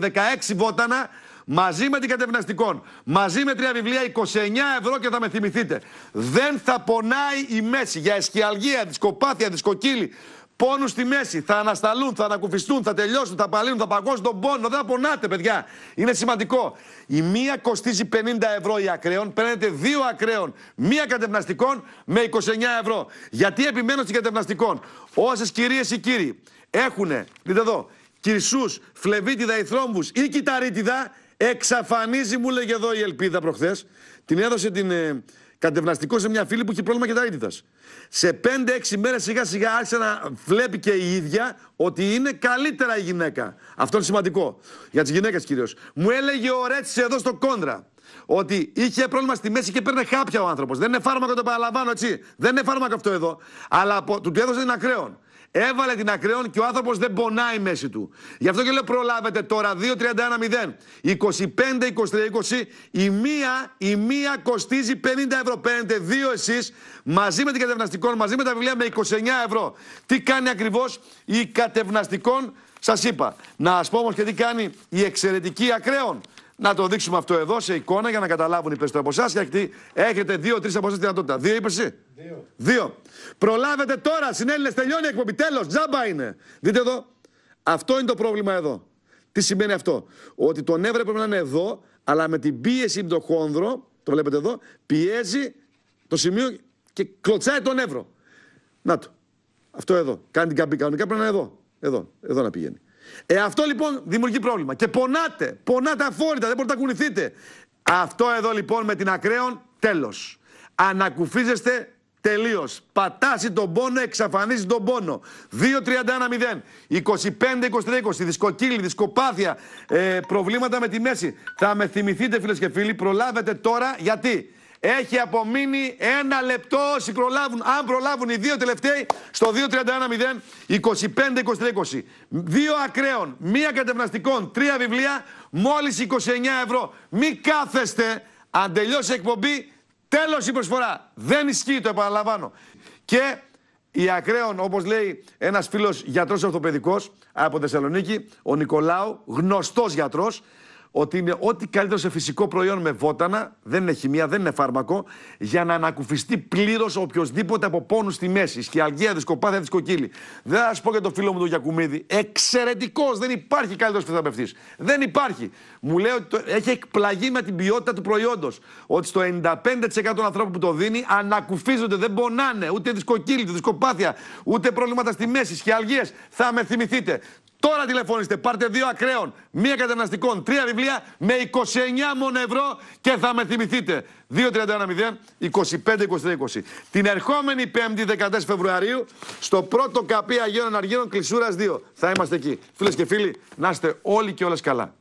Speaker 1: 16 βότανα μαζί με την κατευναστικών. Μαζί με τρία βιβλία 29 ευρώ και θα με θυμηθείτε. Δεν θα πονάει η μέση για εσκιαλγία, δισκοπάθεια, δισκοκύλη, Πόνους στη μέση. Θα ανασταλούν, θα ανακουφιστούν, θα τελειώσουν, θα παλύνουν, θα παγώσουν τον πόνο. Δεν απονάτε παιδιά. Είναι σημαντικό. Η μία κοστίζει 50 ευρώ η ακραίων. Παίρνετε δύο ακραίων, μία κατευναστικών με 29 ευρώ. Γιατί επιμένω στην κατευναστικών. Όσες κυρίες ή κύριοι έχουν, δείτε εδώ, κυρσούς, φλεβίτιδα ή θρόμβου ή κυταρίτιδα, εξαφανίζει, μου λέγε εδώ η κυριοι εχουν δειτε εδω κυρσου φλεβιτιδα η η προχθές. Την έδωσε την. Ε, κατευναστικό σε μια φίλη που έχει πρόβλημα και κεταίτητα. Σε 5-6 μέρες σιγά σιγά άρχισε να βλέπει και η ίδια ότι είναι καλύτερα η γυναίκα. Αυτό είναι σημαντικό. Για τις γυναίκες κυρίως. Μου έλεγε ο Ρέτσι εδώ στο κόντρα ότι είχε πρόβλημα στη μέση και παίρνει χάπια ο άνθρωπος. Δεν είναι φάρμακο, το παραλαμβάνω έτσι. Δεν είναι φάρμακο αυτό εδώ. Αλλά από, του έδωσε την κρέον. Έβαλε την ακραίων και ο άνθρωπος δεν πονάει μέση του. Γι' αυτό και λέω προλάβετε τώρα 2-31-0. 25-23-20. Η μία, η μία κοστίζει 50 ευρώ. Παίρνετε δύο εσείς μαζί με την κατευναστικών, μαζί με τα βιβλία με 29 ευρώ. Τι κάνει ακριβώς η κατευναστικών, σας είπα. Να σας πω όμως και τι κάνει η εξαιρετική ακραίων. Να το δείξουμε αυτό εδώ σε εικόνα για να καταλάβουν οι περισσότεροι από εσάς. Γιατί έχετε δύο-τρει από εσάς τη δυνατότητα. Δύο είπες εσύ. Δύο. δύο. Προλάβετε τώρα, συνέλληνες, τελειώνει η εκπομπή. Τέλος, τζάμπα είναι. Δείτε εδώ. Αυτό είναι το πρόβλημα εδώ. Τι σημαίνει αυτό. Ότι το νεύρο πρέπει να είναι εδώ, αλλά με την πίεση χόνδρο, το βλέπετε εδώ, πιέζει το σημείο και κλωτσάει το νεύρο. Να το. Αυτό εδώ. Κάνει την καμπή κανονικά πρέπει να είναι εδώ. Εδώ, εδώ να πηγαίνει. Ε, αυτό λοιπόν δημιουργεί πρόβλημα. Και πονάτε, πονάτε αφόρητα, δεν μπορείτε να κουνηθείτε. Αυτό εδώ λοιπόν με την ακραίων, τέλος. Ανακουφίζεστε τελείως. Πατάσει τον πόνο, εξαφανίζει τον πόνο. 2-31-0, 25-23-20, 20 δισκοκυλη δισκοπάθεια, ε, προβλήματα με τη μέση. Θα με θυμηθείτε φίλες και φίλοι, προλάβετε τώρα γιατί έχει απομείνει ένα λεπτό όσοι προλάβουν. Αν προλάβουν οι δύο τελευταίοι στο 2-31-0, 25-23-20. Δύο ακραίων, μία κατευναστικών, τρία βιβλία, μόλις 29 ευρώ. Μη κάθεστε, αν τελειώσει εκπομπή, τέλος η προσφορά. Δεν ισχύει, το επαναλαμβάνω. Και οι ακραίων, όπως λέει ένας φίλος γιατρός ορθοπαιδικός από Θεσσαλονίκη, ο Νικολάου, γνωστός γιατρός, ότι είναι ό,τι καλύτερο σε φυσικό προϊόν με βότανα, δεν είναι χημεία, δεν είναι φάρμακο, για να ανακουφιστεί πλήρως οποιοδήποτε από πόνους στη μέση. Σχιαλγία, δισκοπάθεια, δισκοκύλη. Δεν θα σα πω για το φίλο μου τον Γιακουμίδη. Εξαιρετικός, δεν υπάρχει καλύτερος φυσικό Δεν υπάρχει. Μου λέει ότι έχει εκπλαγεί με την ποιότητα του προϊόντος. Ότι στο 95% των ανθρώπων που το δίνει ανακουφίζονται, δεν πονάνε ούτε δισκοκύλη, ούτε δισκοπάθεια, ούτε προβλήματα στη μέση, σχιαλγίε. Θα με θυμηθείτε. Τώρα τηλεφωνήστε, πάρτε δύο ακραίων, μία καταναστικών, τρία βιβλία με 29 μόνο ευρώ και θα με θυμηθείτε. 2-31-0-25-23-20. Την ερχόμενη 5η 14 Φεβρουαρίου στο πρώτο καπί Αγίων Αργύρων Κλεισούρας 2. Θα είμαστε εκεί. Φίλες και φίλοι, να είστε όλοι και όλες καλά.